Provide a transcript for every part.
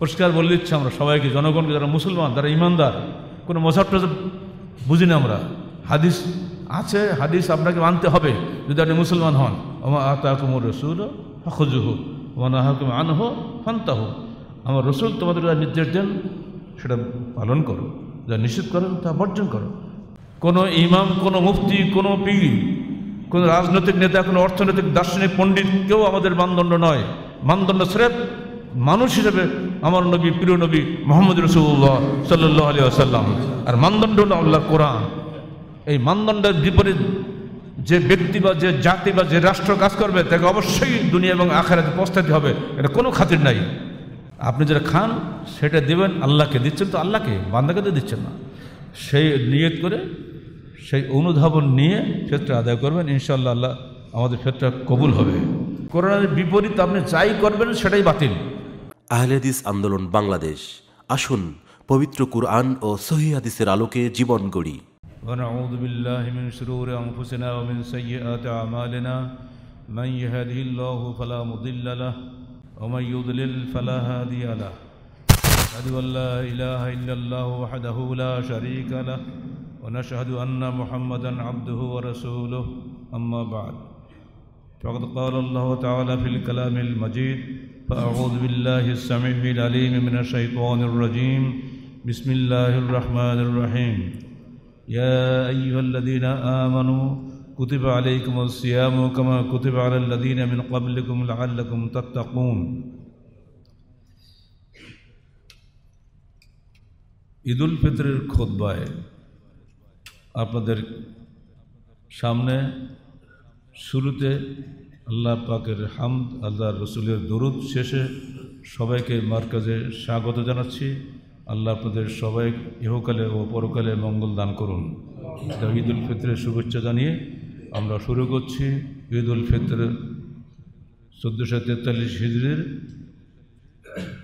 পরিষ্কার বলে দিচ্ছি আমরা সবাইকে জনগণকে যারা মুসলমান যারা ইমানদার কোনো মজাব টজাব বুঝি না আমরা হাদিস আছে হাদিস আপনাকে মানতে হবে যদি আপনি মুসলমান হন ওমা আতা কুমুর রসুল হজুহু ওমানা হাকুম আনহ ফান্তাহ আমার রসুল তোমাদের যা নির্দেশ দেন সেটা পালন করো যা নিশ্চিত করেন তা বর্জন করো কোনো ইমাম কোনো মুফতি কোনো পিড়ি কোনো রাজনৈতিক নেতা কোনো অর্থনৈতিক দার্শনিক পণ্ডিত কেউ আমাদের মানদণ্ড নয় মানদণ্ড স্রেফ মানুষ হিসেবে আমার নবী প্রিয় নবী মোহাম্মদ রসুল্লাহ সাল্লাহ আলী আসাল্লাম আর মানদণ্ড হল আল্লাহ কোরআন এই মানদণ্ডের বিপরীত যে ব্যক্তি বা যে জাতি বা যে রাষ্ট্র কাজ করবে তাকে অবশ্যই দুনিয়া এবং আখেরাতে পস্তাতে হবে এটা কোনো খাতির নাই আপনি যেটা খান সেটা দেবেন আল্লাহকে দিচ্ছেন তো আল্লাহকে বান্দাকে তো দিচ্ছেন না সেই নিয়ত করে সেই অনুধাবন নিয়ে ক্ষেত্রে আদায় করবেন ইনশাল্লাহ আল্লাহ আমাদের ক্ষেত্রে কবুল হবে করোনার বিপরীত আপনি যাই করবেন সেটাই বাতিল আহলেদিস আন্দোলন বাংলাদেশ আসুন পবিত্র কুরআন ও সহি হাদিসের আলোকে জীবন গড়ি ونعوذ بالله من شرور أنفسنا ومن سيئات أعمالنا من يهده الله فلا مضل له ومن يضلل فلا هادي له أشهد أن لا إله إلا الله وحده لا شريك له ونشهد أن محمدا عبده ورسوله أما بعد فقد قال الله تعالى في الكلام المجيد فأعوذ بالله السميع العليم من الشيطان الرجيم بسم الله الرحمن الرحيم يا أيها الذين آمنوا كتب عليكم الصيام كما كتب على الذين من قبلكم لعلكم تتقون عید الفطرر خود بائے آپ سامنے شروع আল্লাহ পাকের হামদ আল্লাহ রসুলের দরুদ শেষে সবাইকে মার্কাজে স্বাগত জানাচ্ছি আল্লাহ আপনাদের সবাই ইহকালে ও পরকালে মঙ্গল দান করুন ঈদ উল ফিতরের শুভেচ্ছা জানিয়ে আমরা শুরু করছি ঈদ উল ফিতর চোদ্দোশো তেতাল্লিশ হিজড়ির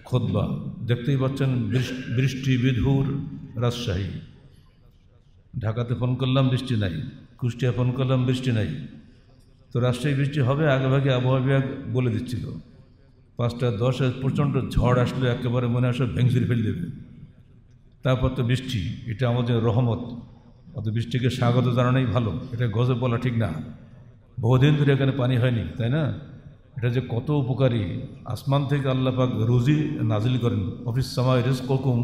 খোদবা দেখতেই পাচ্ছেন বৃষ্টি বিধুর রাজশাহী ঢাকাতে ফোন করলাম বৃষ্টি নাই কুষ্টিয়া ফোন করলাম বৃষ্টি নাই তো রাষ্ট্রীয় বৃষ্টি হবে আগেভাগে আবহাওয়া বিভাগ বলে দিচ্ছিল পাঁচটা দশে প্রচণ্ড ঝড় আসলে একেবারে মনে আসে ভেঙচুরি ফেলে দেবে তারপর তো বৃষ্টি এটা আমাদের রহমত অত বৃষ্টিকে স্বাগত জানানোই ভালো এটা গজব বলা ঠিক না বহুদিন ধরে এখানে পানি হয়নি তাই না এটা যে কত উপকারী আসমান থেকে আল্লাহ পাক রুজি নাজিল করেন অফিস সময় রেস ককুম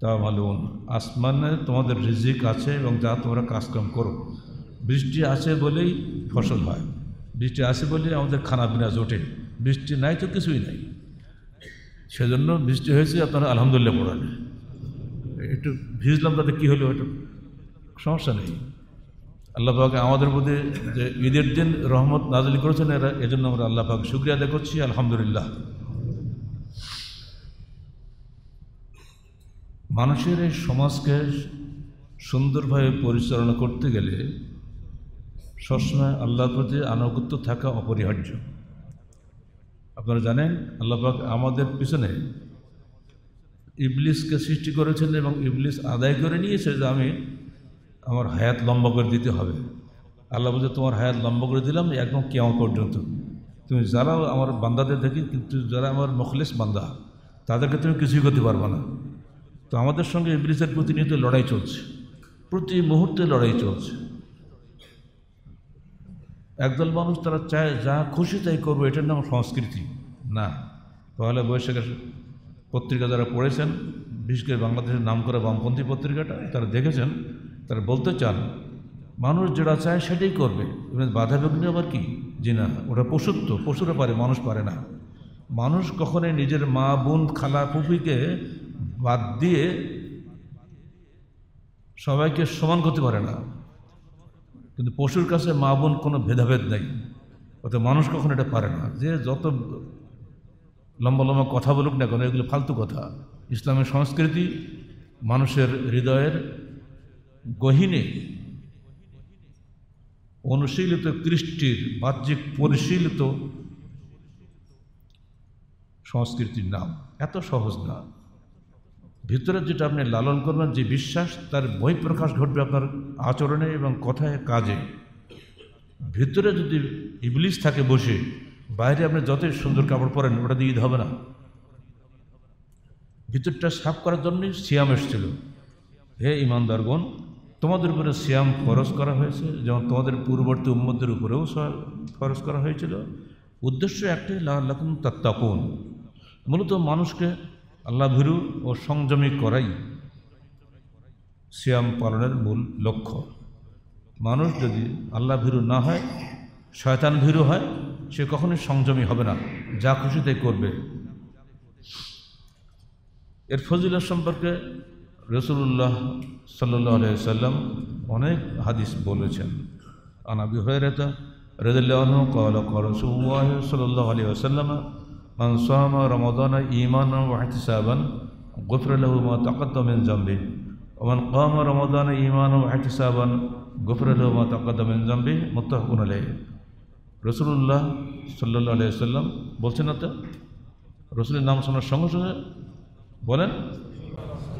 তা ভালো আসমানে তোমাদের রিজিক আছে এবং যা তোমরা কাজকাম করো বৃষ্টি আসে বলেই ফসল হয় বৃষ্টি আসে বলেই আমাদের খানা পিনা জোটে বৃষ্টি নাই তো কিছুই নাই সেজন্য বৃষ্টি হয়েছে আপনারা আলহামদুলিল্লাহ পড়েন একটু ভিজলাম তাতে কী হলো একটু সমস্যা নেই আল্লাহ পাকে আমাদের প্রতি যে ঈদের দিন রহমত নাজলি করেছেন এরা এজন্য আমরা আল্লাহ পাকে শুক্রিয়া আদায় করছি আলহামদুলিল্লাহ মানুষের এই সমাজকে সুন্দরভাবে পরিচালনা করতে গেলে সবসময় আল্লাহর প্রতি আনুগত্য থাকা অপরিহার্য আপনারা জানেন আল্লাহবাক আমাদের পিছনে ইবলিসকে সৃষ্টি করেছেন এবং ইবলিস আদায় করে নিয়েছে যে আমি আমার হায়াত লম্বা করে দিতে হবে আল্লাহ বলছে তোমার হায়াত লম্বা করে দিলাম একদম কেউ পর্যন্ত তুমি যারা আমার বান্দাদের দেখি কিন্তু যারা আমার মখলেশ বান্দা তাদেরকে তুমি কিছুই করতে পারবে না তো আমাদের সঙ্গে ইবলিসের প্রতিনিয়ত লড়াই চলছে প্রতি মুহূর্তে লড়াই চলছে একদল মানুষ তারা চায় যা খুশি তাই করবো এটার নাম সংস্কৃতি না পয়লা বৈশাখের পত্রিকা যারা পড়েছেন বিশেষ করে বাংলাদেশের নাম করা বামপন্থী পত্রিকাটা তারা দেখেছেন তারা বলতে চান মানুষ যেটা চায় সেটাই করবে বাধা বিঘ্ন আবার কি যে না ওটা পশুত্ব পশুরা পারে মানুষ পারে না মানুষ কখনোই নিজের মা বোন খালা ফুফিকে বাদ দিয়ে সবাইকে সমান করতে পারে না কিন্তু পশুর কাছে মা বোন কোনো ভেদাভেদ নেই অত মানুষ কখনো এটা পারে না যে যত লম্বা লম্বা কথা বলুক না কেন এগুলো ফালতু কথা ইসলামের সংস্কৃতি মানুষের হৃদয়ের গহিনে অনুশীলিত কৃষ্টির বাহ্যিক পরিশীলিত সংস্কৃতির নাম এত সহজ না ভিতরে যেটা আপনি লালন করবেন যে বিশ্বাস তার বহিঃপ্রকাশ ঘটবে আপনার আচরণে এবং কথায় কাজে ভিতরে যদি ইবলিশ থাকে বসে বাইরে আপনি যতই সুন্দর কাপড় পরেন ওটা দিয়ে হবে না ভিতরটা সাফ করার জন্যই সিয়াম এসেছিল হে ইমানদারগণ তোমাদের উপরে সিয়াম ফরজ করা হয়েছে যেমন তোমাদের পূর্ববর্তী উম্মদের উপরেও ফরজ করা হয়েছিল উদ্দেশ্য একটাই লাল্লাকুম তাত্তাকুন মূলত মানুষকে আল্লাহ ভীরু ও সংযমী করাই সিয়াম পালনের মূল লক্ষ্য মানুষ যদি আল্লাহ ভীরু না হয় শয়তান ভীরু হয় সে কখনোই সংযমী হবে না যা খুশি তাই করবে এর ফজিলত সম্পর্কে রসুল্লাহ সাল্লাহ সাল্লাম অনেক হাদিস বলেছেন আনাবি হয়ে রেতা রেদুল্লাহ কল করসুল্লাহ সাল্লাহ আলী ইমান ওয়াহতিসাবান গোফরুল্লাহ মা তাকাত্তমেন ওমান কম রমদান ইমান ও হাইসাবান গফরুল মা তকদমিন জম্বি মোত্তাহকুন আলহ রসুল্লাহ সাল্লু আলিয়া সাল্লাম বলছেন না তো রসুলের নাম শোনার সঙ্গে সঙ্গে বলেন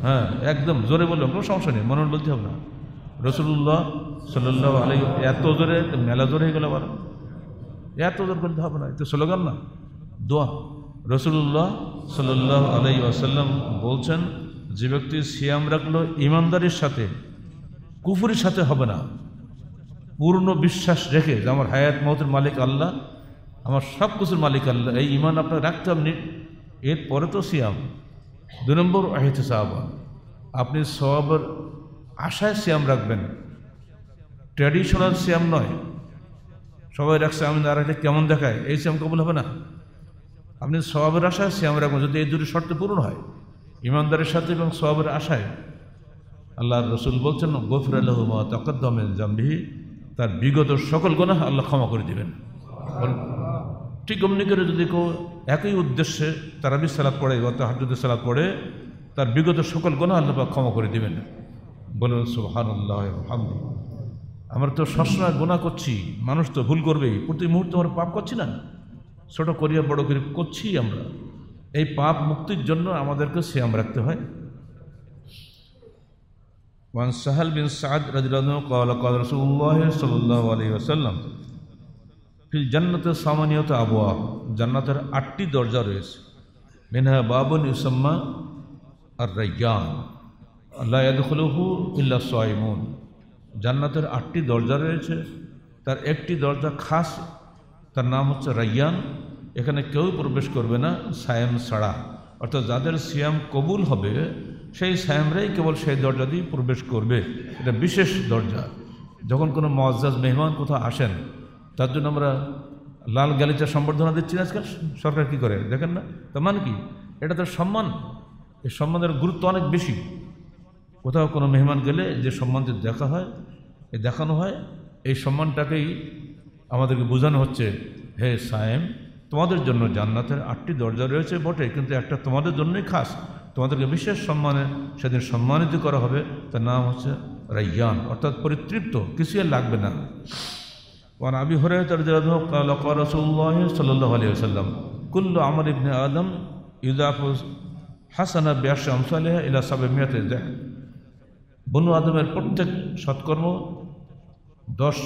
হ্যাঁ একদম জোরে বললাম কোনো সমস্যা নেই মনে বলতে হবে না রসুল্লাহ সাল্লাহ আলী এত জোরে মেলা জোরে হয়ে গেল আবার এত জোর বলতে হবে না এত স্লোগান না দোয়া রসুল্লাহ সাল্লাহ আলাই আসাল্লাম বলছেন যে ব্যক্তি সিয়াম রাখলো ইমানদারির সাথে কুফুরির সাথে হবে না পূর্ণ বিশ্বাস রেখে যে আমার হায়াত মহতের মালিক আল্লাহ আমার সব কিছুর মালিক আল্লাহ এই ইমান আপনাকে রাখতে আপনি এরপরে তো সিয়াম দু নম্বর আহিত সাহাবা আপনি সবাবের আশায় সিয়াম রাখবেন ট্র্যাডিশনাল সিয়াম নয় সবাই রাখছে আমি না রাখলে কেমন দেখায় এই সিয়াম কবুল হবে না আপনি সবাবের আশায় সিয়াম রাখবেন যদি এই দুটি শর্ত পূরণ হয় ইমানদারের সাথে এবং সবের আশায় আল্লাহ রসুল বলছেন গফর আল্লাহ তকদ্দমেন জাম্বিহি তার বিগত সকল গোনা আল্লাহ ক্ষমা করে দেবেন ঠিক অমনি করে যদি কেউ একই উদ্দেশ্যে তারাবি সালাদ পড়ে অত হাজুদের সালাদ পড়ে তার বিগত সকল গোনা আল্লাহ ক্ষমা করে দেবেন বলে সুহান আল্লাহ আমরা তো সবসময় গোনা করছি মানুষ তো ভুল করবেই প্রতি মুহূর্তে আমরা পাপ করছি না ছোটো করিয়া বড় করে করছি আমরা এই পাপ মুক্তির জন্য আমাদেরকে শ্যাম রাখতে হয় وعن سهل بن سعد رضي الله عنه قال قال رسول الله صلى الله عليه وسلم জান্নাতের আটটি দরজা রয়েছে মিনহা বাবুন ইউসাম্মা আর রাইয়ান আল্লাহ ইয়াদখুলুহু ইল্লা সাইমুন জান্নাতের আটটি দরজা রয়েছে তার একটি দরজা খাস তার নাম হচ্ছে রাইয়ান এখানে কেউ প্রবেশ করবে না সায়াম ছাড়া অর্থাৎ যাদের সিয়াম কবুল হবে সেই সায়ামরাই কেবল সেই দরজা দিয়ে প্রবেশ করবে এটা বিশেষ দরজা যখন কোনো মজ্জাজ মেহমান কোথাও আসেন তার জন্য আমরা লাল গালিচা সম্বর্ধনা দিচ্ছি আজকাল সরকার কি করে দেখেন না তার মানে কি এটা তার সম্মান এই সম্মানের গুরুত্ব অনেক বেশি কোথাও কোনো মেহমান গেলে যে সম্মানটি দেখা হয় এ দেখানো হয় এই সম্মানটাকেই আমাদেরকে বোঝানো হচ্ছে হে সায়েম তোমাদের জন্য জান্নাতের আটটি দরজা রয়েছে বটে কিন্তু একটা তোমাদের জন্যই খাস তোমাদেরকে বিশেষ সম্মানে সেদিন সম্মানিত করা হবে তার নাম হচ্ছে রাইয়ান অর্থাৎ পরিতৃপ্ত কিছু আর লাগবে না ওয়ান আবি হরে কাল রসুল্লাহ সাল্লাহ আলী আসাল্লাম কুল্লু আমর ইবনে আদম ইউদাফুজ হাসানা ব্যাস আমসালেহা ইলা সাবে মিয়াতে দেখ বনু আদমের প্রত্যেক সৎকর্ম দশ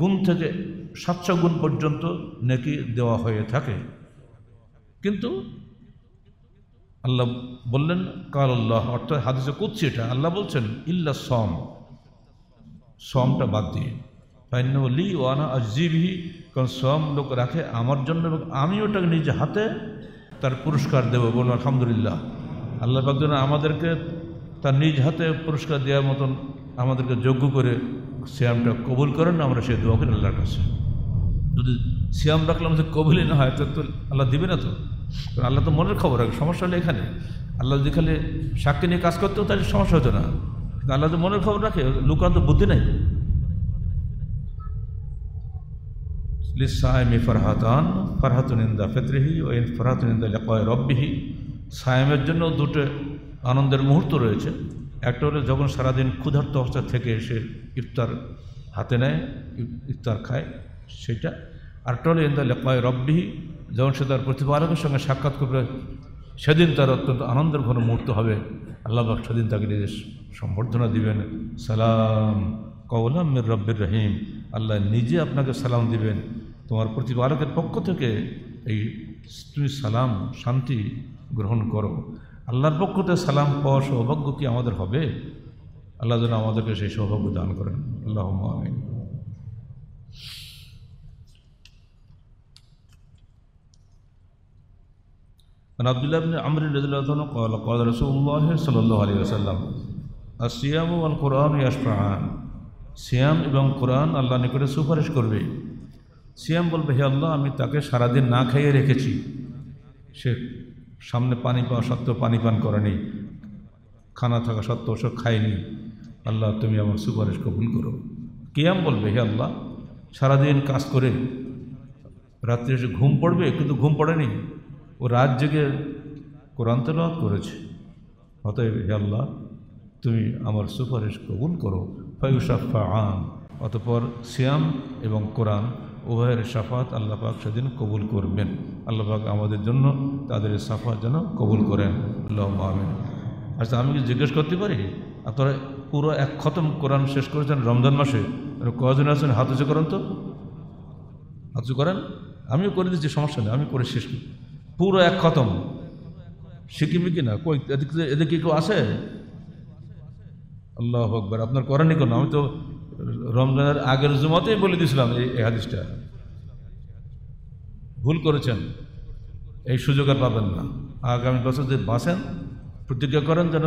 গুণ থেকে সাতশো গুণ পর্যন্ত নেকি দেওয়া হয়ে থাকে কিন্তু আল্লাহ বললেন কাল আল্লাহ অর্থাৎ হাদিসে করছি এটা আল্লাহ বলছেন ইল্লা সম সমটা বাদ দিয়ে ফাইনলি ওয়ানা আজিবহি কারণ সম লোক রাখে আমার জন্য এবং আমি ওটাকে নিজে হাতে তার পুরস্কার দেবো বলুন আলহামদুলিল্লাহ আল্লাহ পাকজন আমাদেরকে তার নিজ হাতে পুরস্কার দেওয়ার মতন আমাদেরকে যোগ্য করে শ্যামটা কবুল করেন আমরা সেই দোয়া করি আল্লাহর কাছে যদি সিয়াম রাখলাম যদি কবিলি না হয় তো আল্লাহ দিবে না তো কারণ আল্লাহ তো মনের খবর রাখে সমস্যা হলে এখানে আল্লাহ যদি খালি সাক্ষী নিয়ে কাজ করতেও তাহলে সমস্যা হতো না কিন্তু আল্লাহ তো মনের খবর রাখে লুকান্ত বুদ্ধি নেই লিসাহেমি ফারহাতান ফারহাতুনিন্দা ফেতরিহি ও ইন ফারহাতুনিন্দা লেখায় রব্বিহি সায়েমের জন্য দুটো আনন্দের মুহূর্ত রয়েছে একটা হলো যখন সারাদিন ক্ষুধার্ত অবস্থা থেকে এসে ইফতার হাতে নেয় ইফতার খায় সেটা আর টলে ইন্দালে কয় রব্বি যখন সে তার প্রতিপালকের সঙ্গে সাক্ষাৎ করবে সেদিন তার অত্যন্ত আনন্দের ঘন মুহূর্ত হবে আল্লাহবাক সেদিন তাকে নিজের সম্বর্ধনা দিবেন সালাম কওলাম মির রব্বির রহিম আল্লাহ নিজে আপনাকে সালাম দিবেন তোমার প্রতিপালকের পক্ষ থেকে এই তুমি সালাম শান্তি গ্রহণ করো আল্লাহর পক্ষ থেকে সালাম পাওয়ার সৌভাগ্য কি আমাদের হবে আল্লাহ যেন আমাদেরকে সেই সৌভাগ্য দান করেন আল্লাহ আমিন عن عبد الله بن عمرو رضي الله عنه قال قال رسول الله সিয়াম এবং কোরআন আল্লাহ নিকটে সুপারিশ করবে সিয়াম বলবে হে আল্লাহ আমি তাকে সারাদিন না খাইয়ে রেখেছি সে সামনে পানি পাওয়া সত্ত্বেও পানি পান করেনি খানা থাকা সত্ত্বেও সব খায়নি আল্লাহ তুমি আমার সুপারিশ কবুল করো কিয়াম বলবে হে আল্লাহ সারাদিন কাজ করে রাত্রে এসে ঘুম পড়বে কিন্তু ঘুম পড়েনি ও রাত জেগে কোরআন তেলাওয়াত করেছে অতএব আল্লাহ তুমি আমার সুপারিশ কবুল করো ফায়ুসাফা আন অতপর সিয়াম এবং কোরআন উভয়ের সাফাত আল্লাপাক সেদিন কবুল করবেন আল্লাপাক আমাদের জন্য তাদের সাফাত যেন কবুল করেন আল্লাহ আমিন আচ্ছা আমি কি জিজ্ঞেস করতে পারি আপনারা পুরো এক খতম কোরআন শেষ করেছেন রমজান মাসে কজন আছেন হাতুচে করেন তো হাতুচু করেন আমিও করে দিচ্ছি সমস্যা নেই আমি করে শেষ করি পুরো এক খতম সিকিমে কি না কই এদিকে এদিকে কেউ আসে আল্লাহ আকবর আপনার করেনি কেন আমি তো রমজানের আগের জুমাতেই বলে দিয়েছিলাম এই হাদিসটা ভুল করেছেন এই সুযোগ আর পাবেন না আগামী বছর যে বাঁচেন প্রতিজ্ঞা করেন যেন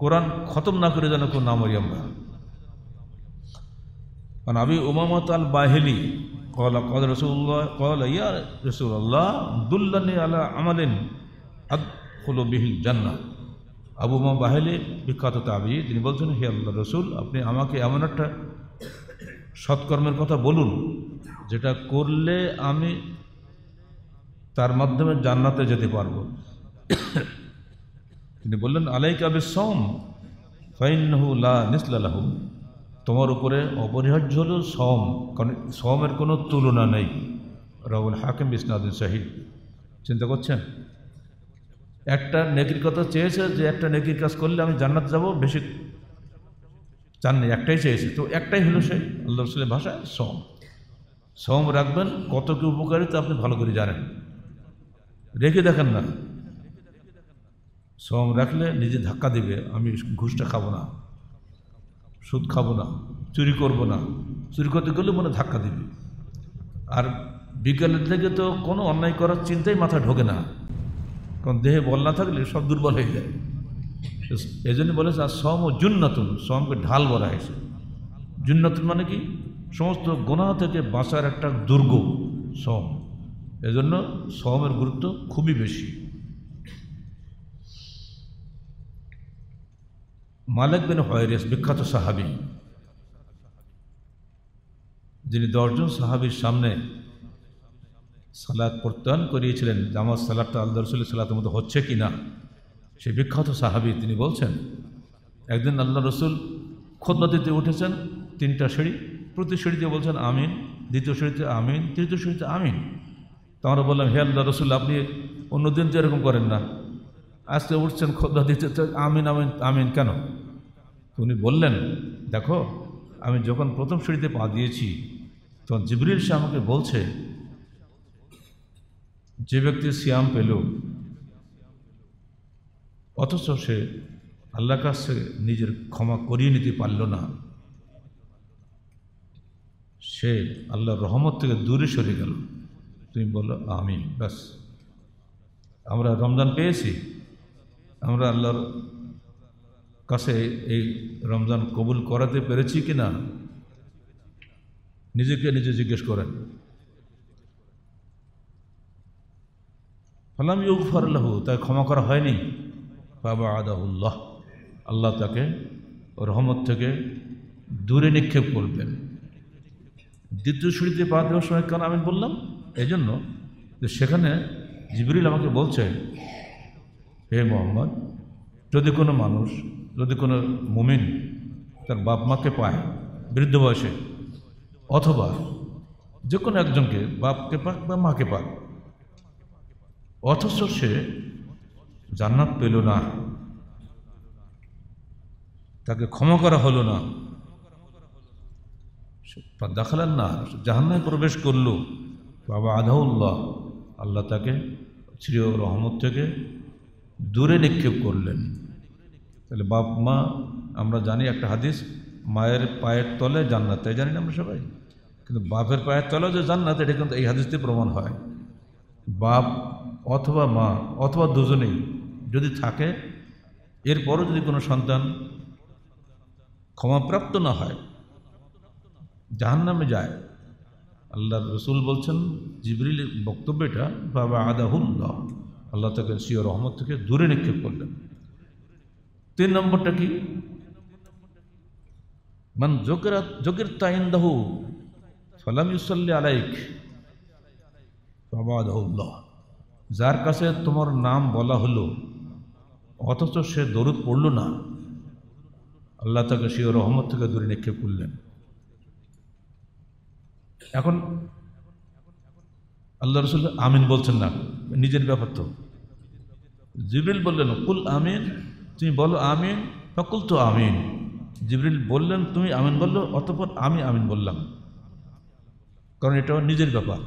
কোরআন খতম না করে যেন কোন নাম হই আমরা কারণ মানে আমি উমামত আল বাহেলি قال قال رسول الله قال يا رسول الله دلني على عمل أدخل আবু মা বাহেলে বিখ্যাত তাবি তিনি বলছেন হে আল্লাহ রসুল আপনি আমাকে এমন একটা সৎকর্মের কথা বলুন যেটা করলে আমি তার মাধ্যমে জান্নাতে যেতে পারব তিনি বললেন আলাইকা আবে সোম ফাইনহু লা নিসলালাহু তোমার উপরে অপরিহার্য হল সম কারণ সমের কোনো তুলনা নেই রাহুল হাকিম বিসনাদুল শাহিদ চিন্তা করছেন একটা নেকির কথা চেয়েছে যে একটা নেকির কাজ করলে আমি জান্নাত যাব বেশি চাননি একটাই চেয়েছে তো একটাই হলো সেই আল্লাহ রসুলের ভাষায় সম সম রাখবেন কত কি উপকারিতা আপনি ভালো করে জানেন রেখে দেখেন না সম রাখলে নিজে ধাক্কা দিবে আমি ঘুষটা খাবো না সুদ খাবো না চুরি করব না চুরি করতে গেলে মনে ধাক্কা দিবে আর বিকালের থেকে তো কোনো অন্যায় করার চিন্তাই মাথা ঢোকে না কারণ দেহে বল না থাকলে সব দুর্বল হয়ে যায় এই জন্য বলেছে আর সম ও জুন্নতুন সমকে ঢাল বলা হয়েছে জুন্নতুন মানে কি সমস্ত গোনা থেকে বাঁচার একটা দুর্গ সম এজন্য সমের গুরুত্ব খুবই বেশি মালিক বিন হয়রেস বিখ্যাত সাহাবি যিনি দশজন সাহাবির সামনে সালাদ প্রত্যয়ন করিয়েছিলেন জামাত সালাদটা আল্লাহ রসুল সালাতের মতো হচ্ছে কি না সে বিখ্যাত সাহাবি তিনি বলছেন একদিন আল্লাহ রসুল খোদবা দিতে উঠেছেন তিনটা সিঁড়ি প্রতি সিঁড়িতে বলছেন আমিন দ্বিতীয় সিঁড়িতে আমিন তৃতীয় সিঁড়িতে আমিন তো আমরা বললাম হে আল্লাহ রসুল আপনি অন্যদিন যেরকম করেন না আজকে উঠছেন খোদা দিতে আমিন আমিন আমিন কেন উনি বললেন দেখো আমি যখন প্রথম সিঁড়িতে পা দিয়েছি তখন জিবরিল সে আমাকে বলছে যে ব্যক্তি সিয়াম পেল অথচ সে আল্লাহ কাছে নিজের ক্ষমা করিয়ে নিতে পারল না সে আল্লাহর রহমত থেকে দূরে সরে গেল তুমি বলো আমিন ব্যাস আমরা রমজান পেয়েছি আমরা আল্লাহর কাছে এই রমজান কবুল করাতে পেরেছি কি না নিজেকে নিজে জিজ্ঞেস করেন ফালাম ইউ ফারল্লাহু তাই ক্ষমা করা হয়নি বাবা আদাউল্লাহ আল্লাহ তাকে রহমত থেকে দূরে নিক্ষেপ করবেন দ্বিতীয় শ্রীতে পা দেওয়ার সময় কারণ আমি বললাম এই জন্য যে সেখানে জিবরিল আমাকে বলছে হে মোহাম্মদ যদি কোনো মানুষ যদি কোনো মুমিন তার বাপ মাকে পায় বৃদ্ধ বয়সে অথবা যে কোনো একজনকে বাপকে পাক বা মাকে পাক অথচ সে জান্নাত পেল না তাকে ক্ষমা করা হলো না দেখালেন না জাহান্নায় প্রবেশ করল বাবা আধাউল্লাহ আল্লাহ তাকে শ্রী রহমত থেকে দূরে নিক্ষেপ করলেন তাহলে বাপ মা আমরা জানি একটা হাদিস মায়ের পায়ের তলে জান্নাত তাই জানি না আমরা সবাই কিন্তু বাপের পায়ের তলে যে জান্নাত এটা কিন্তু এই হাদিস দিয়ে প্রমাণ হয় বাপ অথবা মা অথবা দুজনেই যদি থাকে এরপরও যদি কোনো সন্তান ক্ষমাপ্রাপ্ত না হয় জাহান নামে যায় আল্লাহ রসুল বলছেন জিবরিল বক্তব্যটা বাবা আদাহুল্লাহ আল্লাহ তাকে সিও রহমত থেকে দূরে নিক্ষেপ করলেন তিন নম্বরটা কি মান জোকের জোকের দাহ সালাম ইউসাল্লি আলাইক যার কাছে তোমার নাম বলা হলো অথচ সে দরুদ পড়ল না আল্লাহ তাকে সিও রহমত থেকে দূরে নিক্ষেপ করলেন এখন আল্লাহ রসুল আমিন বলছেন না নিজের ব্যাপার তো জিবরিল বললেন কুল আমিন তুমি বলো আমিন সকল তো আমিন জিবরিল বললেন তুমি আমিন বললো অতপর আমি আমিন বললাম কারণ এটা নিজের ব্যাপার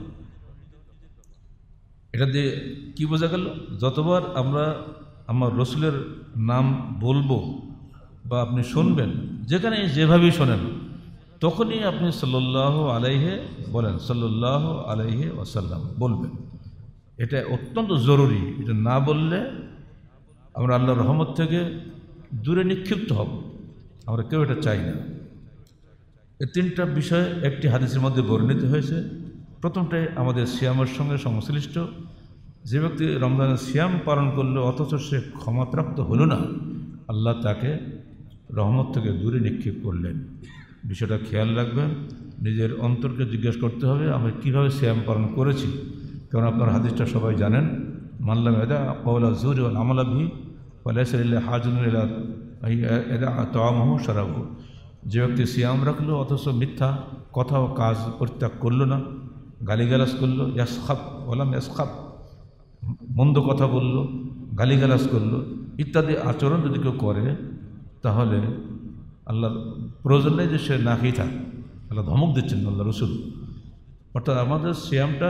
এটা দিয়ে কী বোঝা গেল যতবার আমরা আমার রসুলের নাম বলবো বা আপনি শুনবেন যেখানে যেভাবেই শোনেন তখনই আপনি সাল্লাহ আলাইহে বলেন সাল্লাহ আলাইহে ওয়াসাল্লাম বলবেন এটা অত্যন্ত জরুরি এটা না বললে আমরা আল্লাহর রহমত থেকে দূরে নিক্ষিপ্ত হব আমরা কেউ এটা চাই না এ তিনটা বিষয় একটি হাদিসের মধ্যে বর্ণিত হয়েছে প্রথমটাই আমাদের সিয়ামের সঙ্গে সংশ্লিষ্ট যে ব্যক্তি রমজানের সিয়াম পালন করলে অথচ সে ক্ষমাপ্রাপ্ত হলো না আল্লাহ তাকে রহমত থেকে দূরে নিক্ষেপ করলেন বিষয়টা খেয়াল রাখবেন নিজের অন্তরকে জিজ্ঞেস করতে হবে আমি কীভাবে শ্যাম পালন করেছি কারণ আপনার হাদিসটা সবাই জানেন মানলাম এদা কওলা জুর আমলাভি ওলাইসাল্লা হাজুন এদা তামহ সারাবু যে ব্যক্তি শ্যাম রাখলো অথচ মিথ্যা কথা ও কাজ পরিত্যাগ করলো না গালিগালাস করলো ইয়াসখাপ বললাম ইয়াসখাপ মন্দ কথা বলল গালিগালাস করলো ইত্যাদি আচরণ যদি কেউ করে তাহলে আল্লাহ প্রয়োজন নেই যে সে না খেয়ে থাক তাহলে ধমক দিচ্ছেন আল্লাহ রসুল অর্থাৎ আমাদের সিয়ামটা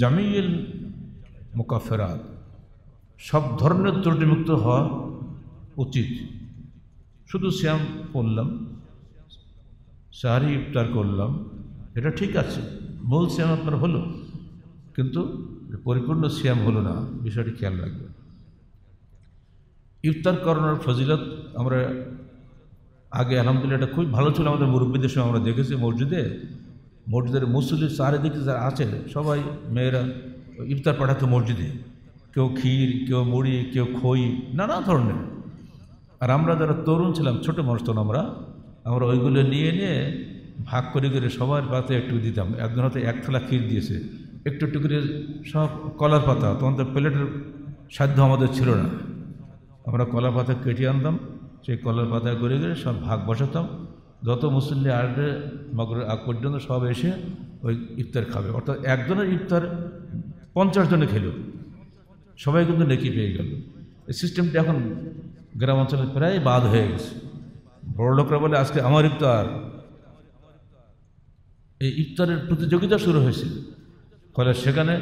জামিল মোকাফেরাত সব ধরনের ত্রুটিমুক্ত হওয়া উচিত শুধু শ্যাম করলাম সাহারি ইফতার করলাম এটা ঠিক আছে মূল শ্যাম আপনার হলো কিন্তু পরিপূর্ণ শ্যাম হলো না বিষয়টি খেয়াল রাখবেন ইফতার করানোর ফজিলত আমরা আগে আলহামদুলিল্লাহ এটা খুব ভালো ছিল আমাদের মুরব্বীদের সঙ্গে আমরা দেখেছি মসজিদে মসজিদের মুসলির চারিদিকে যারা আছে সবাই মেয়েরা ইফতার পাঠাতো মসজিদে কেউ ক্ষীর কেউ মুড়ি কেউ খই নানা ধরনের আর আমরা যারা তরুণ ছিলাম ছোটো মানুষ তখন আমরা আমরা ওইগুলো নিয়ে নিয়ে ভাগ করে করে সবার পাতে একটু দিতাম একজন হয়তো এক থালা ক্ষীর দিয়েছে একটু একটু করে সব কলার পাতা তখন তো প্লেটের সাধ্য আমাদের ছিল না আমরা কলা পাতা কেটে আনতাম সেই কলের পাতায় করে করে সব ভাগ বসাতাম যত মুসল্লি আসবে মগর আগ পর্যন্ত সব এসে ওই ইফতার খাবে অর্থাৎ একজনের ইফতার পঞ্চাশ জনে খেল সবাই কিন্তু নেকি পেয়ে গেল এই সিস্টেমটা এখন গ্রাম অঞ্চলে প্রায় বাদ হয়ে গেছে বড় লোকরা বলে আজকে আমার ইফতার এই ইফতারের প্রতিযোগিতা শুরু হয়েছে ফলে সেখানে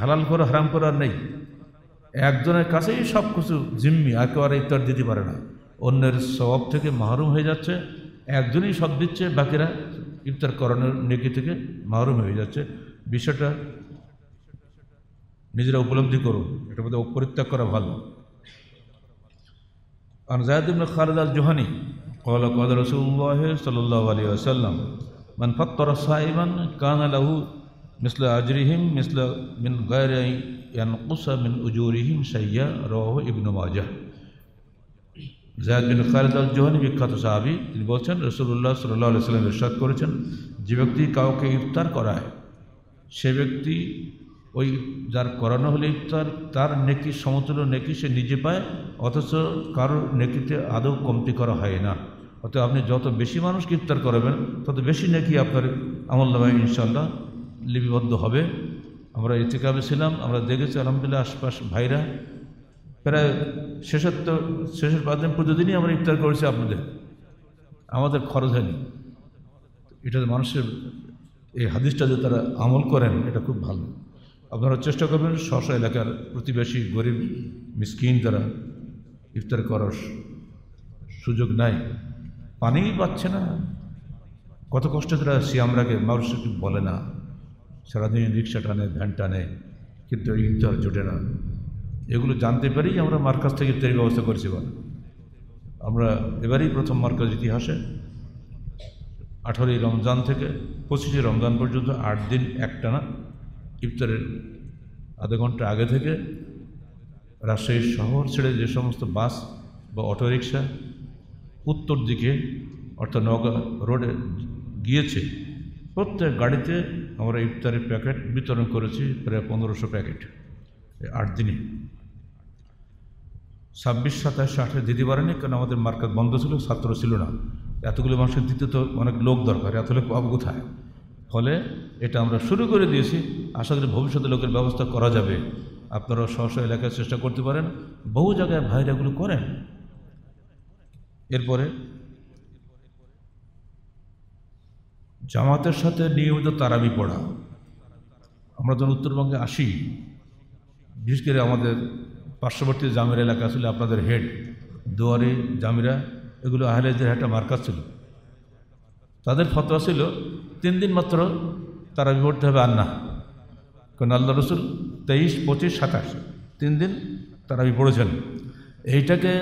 হালাল করে হারাম করার নেই একজনের কাছেই সব কিছু জিম্মি আর কেউ আর ইফতার দিতে পারে না অন্যের স্বভাব থেকে মাহরুম হয়ে যাচ্ছে একজনই সব দিচ্ছে বাকিরা ইফতার করণের নেকি থেকে মাহরুম হয়ে যাচ্ছে বিষয়টা নিজেরা উপলব্ধি করুন এটা বোধহয় পরিত্যাগ করা ভালো আর জায়দ ইবনে আল জোহানি قال قال رسول الله صلى الله عليه ফত্তর من কান আলাহু كان له مثل اجرهم مثل من غير ينقص من اجورهم شيئا Zayd bin Khalid al Juhani বিখ্যাত সাহাবি তিনি বলছেন রসুল্লাহ সাল্লাহ সাল্লাম ইরশাদ করেছেন যে ব্যক্তি কাউকে ইফতার করায় সে ব্যক্তি ওই যার করানো হলে ইফতার তার নেকি সমতুল্য নেকি সে নিজে পায় অথচ কারোর নেকিতে আদৌ কমতি করা হয় না অতএব আপনি যত বেশি মানুষকে ইফতার করাবেন তত বেশি নেকি আপনার আমল্লাবাই ইনশাল্লাহ লিপিবদ্ধ হবে আমরা ইতিকাবে ছিলাম আমরা দেখেছি আলহামদুলিল্লাহ আশপাশ ভাইরা প্রায় শেষত্ব শেষের পাঁচ দিন প্রতিদিনই আমরা ইফতার করেছি আপনাদের আমাদের খরচ হয়নি এটা মানুষের এই হাদিসটা যে তারা আমল করেন এটা খুব ভালো আপনারা চেষ্টা করবেন স্বশ এলাকার প্রতিবেশী গরিব মিসকিন তারা ইফতার করার সুযোগ নাই পানিই পাচ্ছে না কত কষ্টে তারা শিয়ামরাকে মানুষকে বলে না সারাদিন রিক্সা টানে ভ্যান টানে কিন্তু ইফতার জোটে না এগুলো জানতে পারি আমরা মার্কাজ থেকে ইফতারির ব্যবস্থা করেছি বলে আমরা এবারেই প্রথম মার্কাজ ইতিহাসে আঠারোই রমজান থেকে পঁচিশে রমজান পর্যন্ত আট দিন একটানা ইফতারের আধা ঘন্টা আগে থেকে রাজশাহী শহর ছেড়ে যে সমস্ত বাস বা অটোরিকশা উত্তর দিকে অর্থাৎ নগা রোডে গিয়েছে প্রত্যেক গাড়িতে আমরা ইফতারের প্যাকেট বিতরণ করেছি প্রায় পনেরোশো প্যাকেট আট দিনে ছাব্বিশ সাতাশ আঠাশ দিতে পারেনি কারণ আমাদের মার্কেট বন্ধ ছিল ছাত্র ছিল না এতগুলো মানুষের দিতে তো অনেক লোক দরকার এত লোক পাবো কোথায় ফলে এটা আমরা শুরু করে দিয়েছি আশা করি ভবিষ্যতে লোকের ব্যবস্থা করা যাবে আপনারা স্ব স্ব এলাকায় চেষ্টা করতে পারেন বহু জায়গায় ভাইরাগুলো করেন এরপরে জামাতের সাথে নিয়মিত তারাবি পড়া আমরা যখন উত্তরবঙ্গে আসি বিশেষ করে আমাদের পার্শ্ববর্তী জামির এলাকা ছিল আপনাদের হেড দুয়ারে জামিরা এগুলো আহলেজের একটা মার্কাজ ছিল তাদের ফতোয়া ছিল তিন দিন মাত্র তারা বিপড়তে হবে আন্না কারণ আল্লাহ রসুল তেইশ পঁচিশ সাতাশ তিন দিন তারা পড়েছেন এইটাকে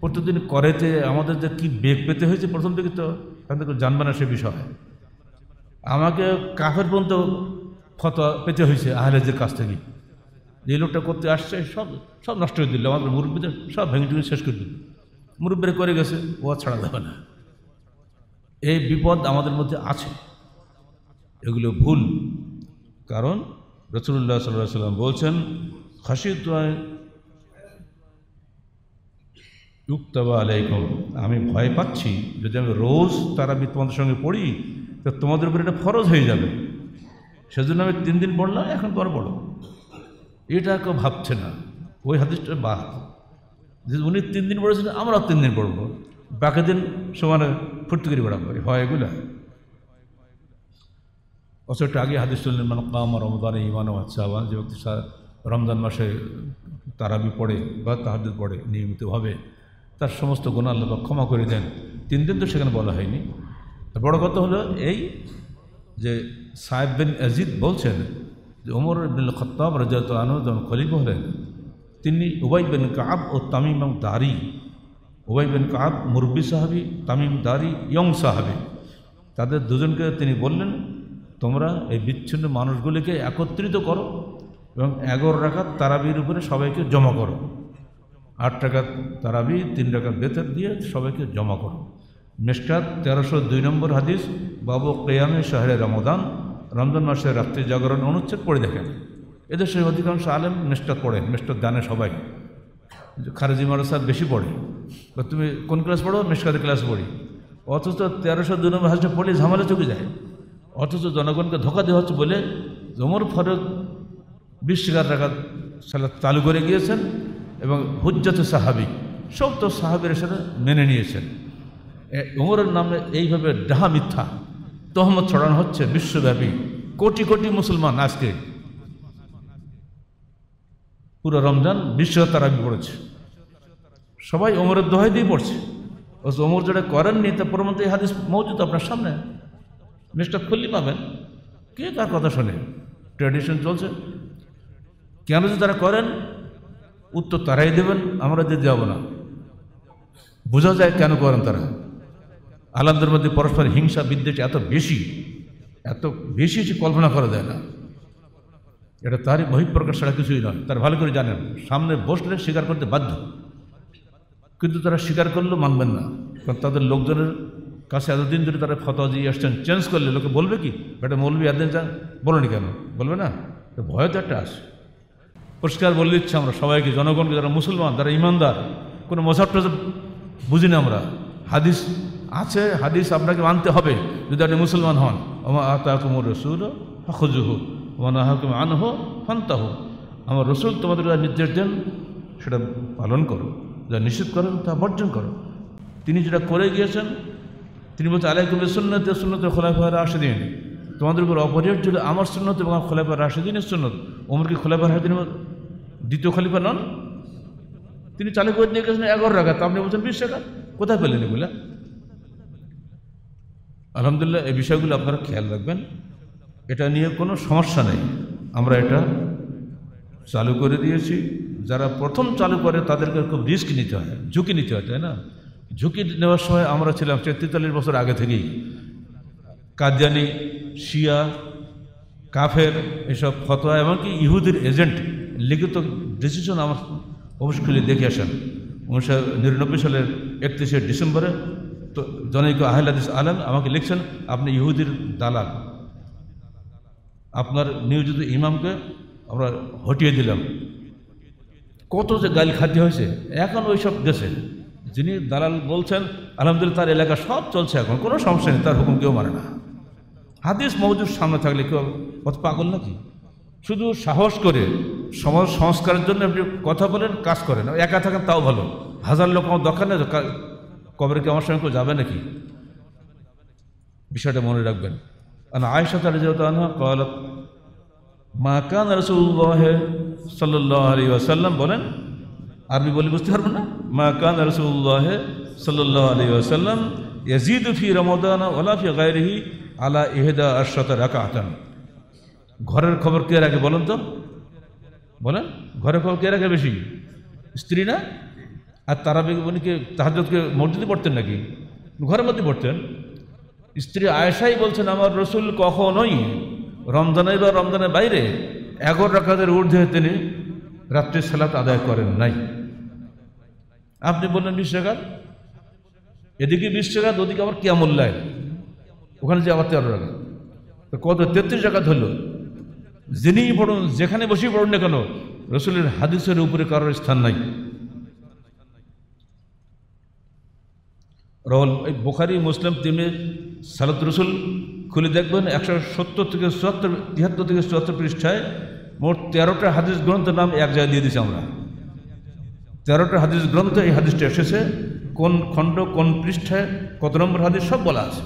প্রতিদিন করেতে আমাদের যে কী বেগ পেতে হয়েছে প্রথম দিকে তো এখান থেকে জানবে না সে বিষয় আমাকে কাফের পর্যন্ত ফতোয়া পেতে হয়েছে আহলেজের কাছ থেকে যে লোকটা করতে আসছে সব সব নষ্ট করে দিল আমাদের মুরব্বীদের সব ভেঙে টুঙে শেষ করে দিল মুরব্বীরা করে গেছে ও ছাড়া যাবে না এই বিপদ আমাদের মধ্যে আছে এগুলো ভুল কারণ রসুল্লাহ সাল্লাহ সাল্লাম বলছেন খাসিদায় ইউক্তবা আলাইকুম আমি ভয় পাচ্ছি যদি আমি রোজ তারা তোমাদের সঙ্গে পড়ি তো তোমাদের উপর এটা ফরজ হয়ে যাবে সেজন্য আমি তিন দিন পড়লাম এখন পর পড়ো এটা কেউ ভাবছে না ওই হাদিসটা বাদ যে উনি তিন দিন পড়েছেন আমরাও তিন দিন পড়বো বাকি দিন সমানে ফুর্তি করে করি হয় এগুলো বছরটা আগে হাদিস চললেন মানে কাম রমদান ইমান আচ্ছা আবান যে ব্যক্তি রমজান মাসে তারাবি পড়ে বা তাহাদের পড়ে নিয়মিতভাবে তার সমস্ত গুণা আল্লাহ ক্ষমা করে দেন তিন দিন তো সেখানে বলা হয়নি বড় কথা হলো এই যে সাহেব বিন আজিদ বলছেন যে ওমর বিন খত্তাব রাজাত খলিফ হলেন তিনি উবাই বিন কাব ও তামিম দারি উবাই বিন কাব মুরব্বী সাহাবি তামিম দারি ইয়ং সাহাবি তাদের দুজনকে তিনি বললেন তোমরা এই বিচ্ছিন্ন মানুষগুলিকে একত্রিত করো এবং এগারো রাখাত তারাবির উপরে সবাইকে জমা করো আট টাকা তারাবি তিন টাকা বেতন দিয়ে সবাইকে জমা করো মেসকাত তেরোশো দুই নম্বর হাদিস বাবু কেয়ামে শাহরে রমদান রমজান মাসের রাত্রি জাগরণ অনুচ্ছেদ পড়ে দেখেন এদেশের অধিকাংশ আলেম মেস্টার পড়েন মেস্টার দানে সবাই খারেজি মারসাদ বেশি পড়ে তুমি কোন ক্লাস পড়ো মেশকাতে ক্লাস পড়ি অথচ তেরোশো দু নম্বর হাজার পড়লে ঝামেলে চুকে যায় অথচ জনগণকে ধোকা দেওয়া হচ্ছে বলে জমর ফরক বিশ হাজার টাকা সালা চালু করে গিয়েছেন এবং হুজ্জত সাহাবি সব তো সাহাবির সাথে মেনে নিয়েছেন ওমরের নামে এইভাবে ডাহা মিথ্যা তহমত ছড়ানো হচ্ছে বিশ্বব্যাপী কোটি কোটি মুসলমান আজকে পুরো রমজান বিশ্ব তারা পড়েছে সবাই ওমরের দোহাই দিয়ে পড়ছে অমর ওমর যেটা করেননি তা প্রমাণ এই হাদিস মৌজুদ আপনার সামনে মিস্টার খুললি পাবেন কে তার কথা শোনে ট্রেডিশন চলছে কেন যে তারা করেন উত্তর তারাই দেবেন আমরা দিতে যাব না বোঝা যায় কেন করেন তারা আল্লাহদের মধ্যে পরস্পর হিংসা বিদ্বেষ এত বেশি এত বেশি সে কল্পনা করা যায় না এটা তারই বহিঃপ্রকাশ ছাড়া কিছুই নয় তার ভালো করে জানেন সামনে বসলে স্বীকার করতে বাধ্য কিন্তু তারা স্বীকার করলেও মানবেন না কারণ তাদের লোকজনের কাছে এতদিন ধরে তারা ফতোয়া দিয়ে আসছেন চেঞ্জ করলে লোকে বলবে কি এটা মৌলবি এতদিন বলো বলোনি কেন বলবে না ভয় তো একটা আসে পরিষ্কার বলে দিচ্ছে আমরা সবাইকে জনগণকে যারা মুসলমান তারা ইমানদার কোনো মজাব টজাব বুঝি না আমরা হাদিস আছে হাদিস আপনাকে মানতে হবে যদি আপনি মুসলমান হন আমার আতা কুমুর রসুল হকজুহ ওমানা আনহ ফান্তাহ আমার রসুল তোমাদের যা নির্দেশ দেন সেটা পালন করো যা নিষেধ করেন তা বর্জন করো তিনি যেটা করে গিয়েছেন তিনি বলছেন আলাইকুম সুন্নতে সুন্নতে খোলাফা দিন তোমাদের উপর অপরিহার্য আমার সুন্নত এবং খোলাফা দিনের সুন্নত ওমর কি খোলাফা রাশেদিন দ্বিতীয় খলিফা নন তিনি চালু করে নিয়ে গেছেন এগারো টাকা তা আপনি বলছেন বিশ টাকা কোথায় পেলেন এগুলা আলহামদুলিল্লাহ এই বিষয়গুলো আপনারা খেয়াল রাখবেন এটা নিয়ে কোনো সমস্যা নেই আমরা এটা চালু করে দিয়েছি যারা প্রথম চালু করে তাদেরকে খুব রিস্ক নিতে হয় ঝুঁকি নিতে হয় তাই না ঝুঁকি নেওয়ার সময় আমরা ছিলাম তেতাল্লিশ বছর আগে থেকেই কাদিয়ানি শিয়া কাফের এসব ফতোয়া এমনকি ইহুদির এজেন্ট লিখিত ডিসিশন আমার অবশ্যই দেখে আসেন উনিশশো নিরানব্বই সালের একত্রিশে ডিসেম্বরে তো জনৈক আহলাদিস আলম আমাকে লিখছেন আপনি ইহুদির দালাল আপনার নিয়োজিত ইমামকে আমরা হটিয়ে দিলাম কত যে গাল খাদ্য হয়েছে এখন ওইসব দেশে যিনি দালাল বলছেন আলহামদুলিল্লাহ তার এলাকা সব চলছে এখন কোনো সমস্যা নেই তার হুকুম কেউ মানে না হাদিস মজুর সামনে থাকলে কেউ কত পাগল নাকি শুধু সাহস করে সমাজ সংস্কারের জন্য আপনি কথা বলেন কাজ করেন একা থাকেন তাও ভালো হাজার লোক আমার দরকার নেই কবর কি আমার সঙ্গে কেউ যাবে নাকি বিষয়টা মনে রাখবেন আর কল মা কান বলেন আরবি বলি বুঝতে পারবো না মা কান রসুল্লাহ সাল্লাহ ইয়াজিদ ফি রমদান ওলা আলা ইহেদা আশাত রাখা ঘরের খবর কে রাখে বলেন তো বলেন ঘরের খবর কে রাখে বেশি স্ত্রী না আর তারাবি উনিকে তাহাজকে মসজিদে পড়তেন নাকি ঘরের মধ্যে পড়তেন স্ত্রী আয়েশাই বলছেন আমার রসুল কখনোই রমজানের বা রমজানের বাইরে এগারো কাজের ঊর্ধ্বে তিনি রাত্রে সালাত আদায় করেন নাই আপনি বললেন বিশ এদিকে বিশ্বকাত ওদিকে আবার কেমন লাগে ওখানে যে আবার তেরো রাখা তো কত তেত্রিশ জায়গা ধরলো যিনি পড়ুন যেখানে বসেই পড়ুন না কেন রসুলের হাদিসের উপরে কারোর স্থান নাই রহল এই বোখারি মুসলিম তিনি সালাদ রসুল খুলে দেখবেন একশো সত্তর থেকে চুয়াত্তর তিয়াত্তর থেকে চুয়াত্তর পৃষ্ঠায় মোট তেরোটা হাদিস গ্রন্থের নাম এক জায়গায় দিয়ে দিয়েছি আমরা তেরোটা হাদিস গ্রন্থ এই হাদিসটা এসেছে কোন খণ্ড কোন পৃষ্ঠায় কত নম্বর হাদিস সব বলা আছে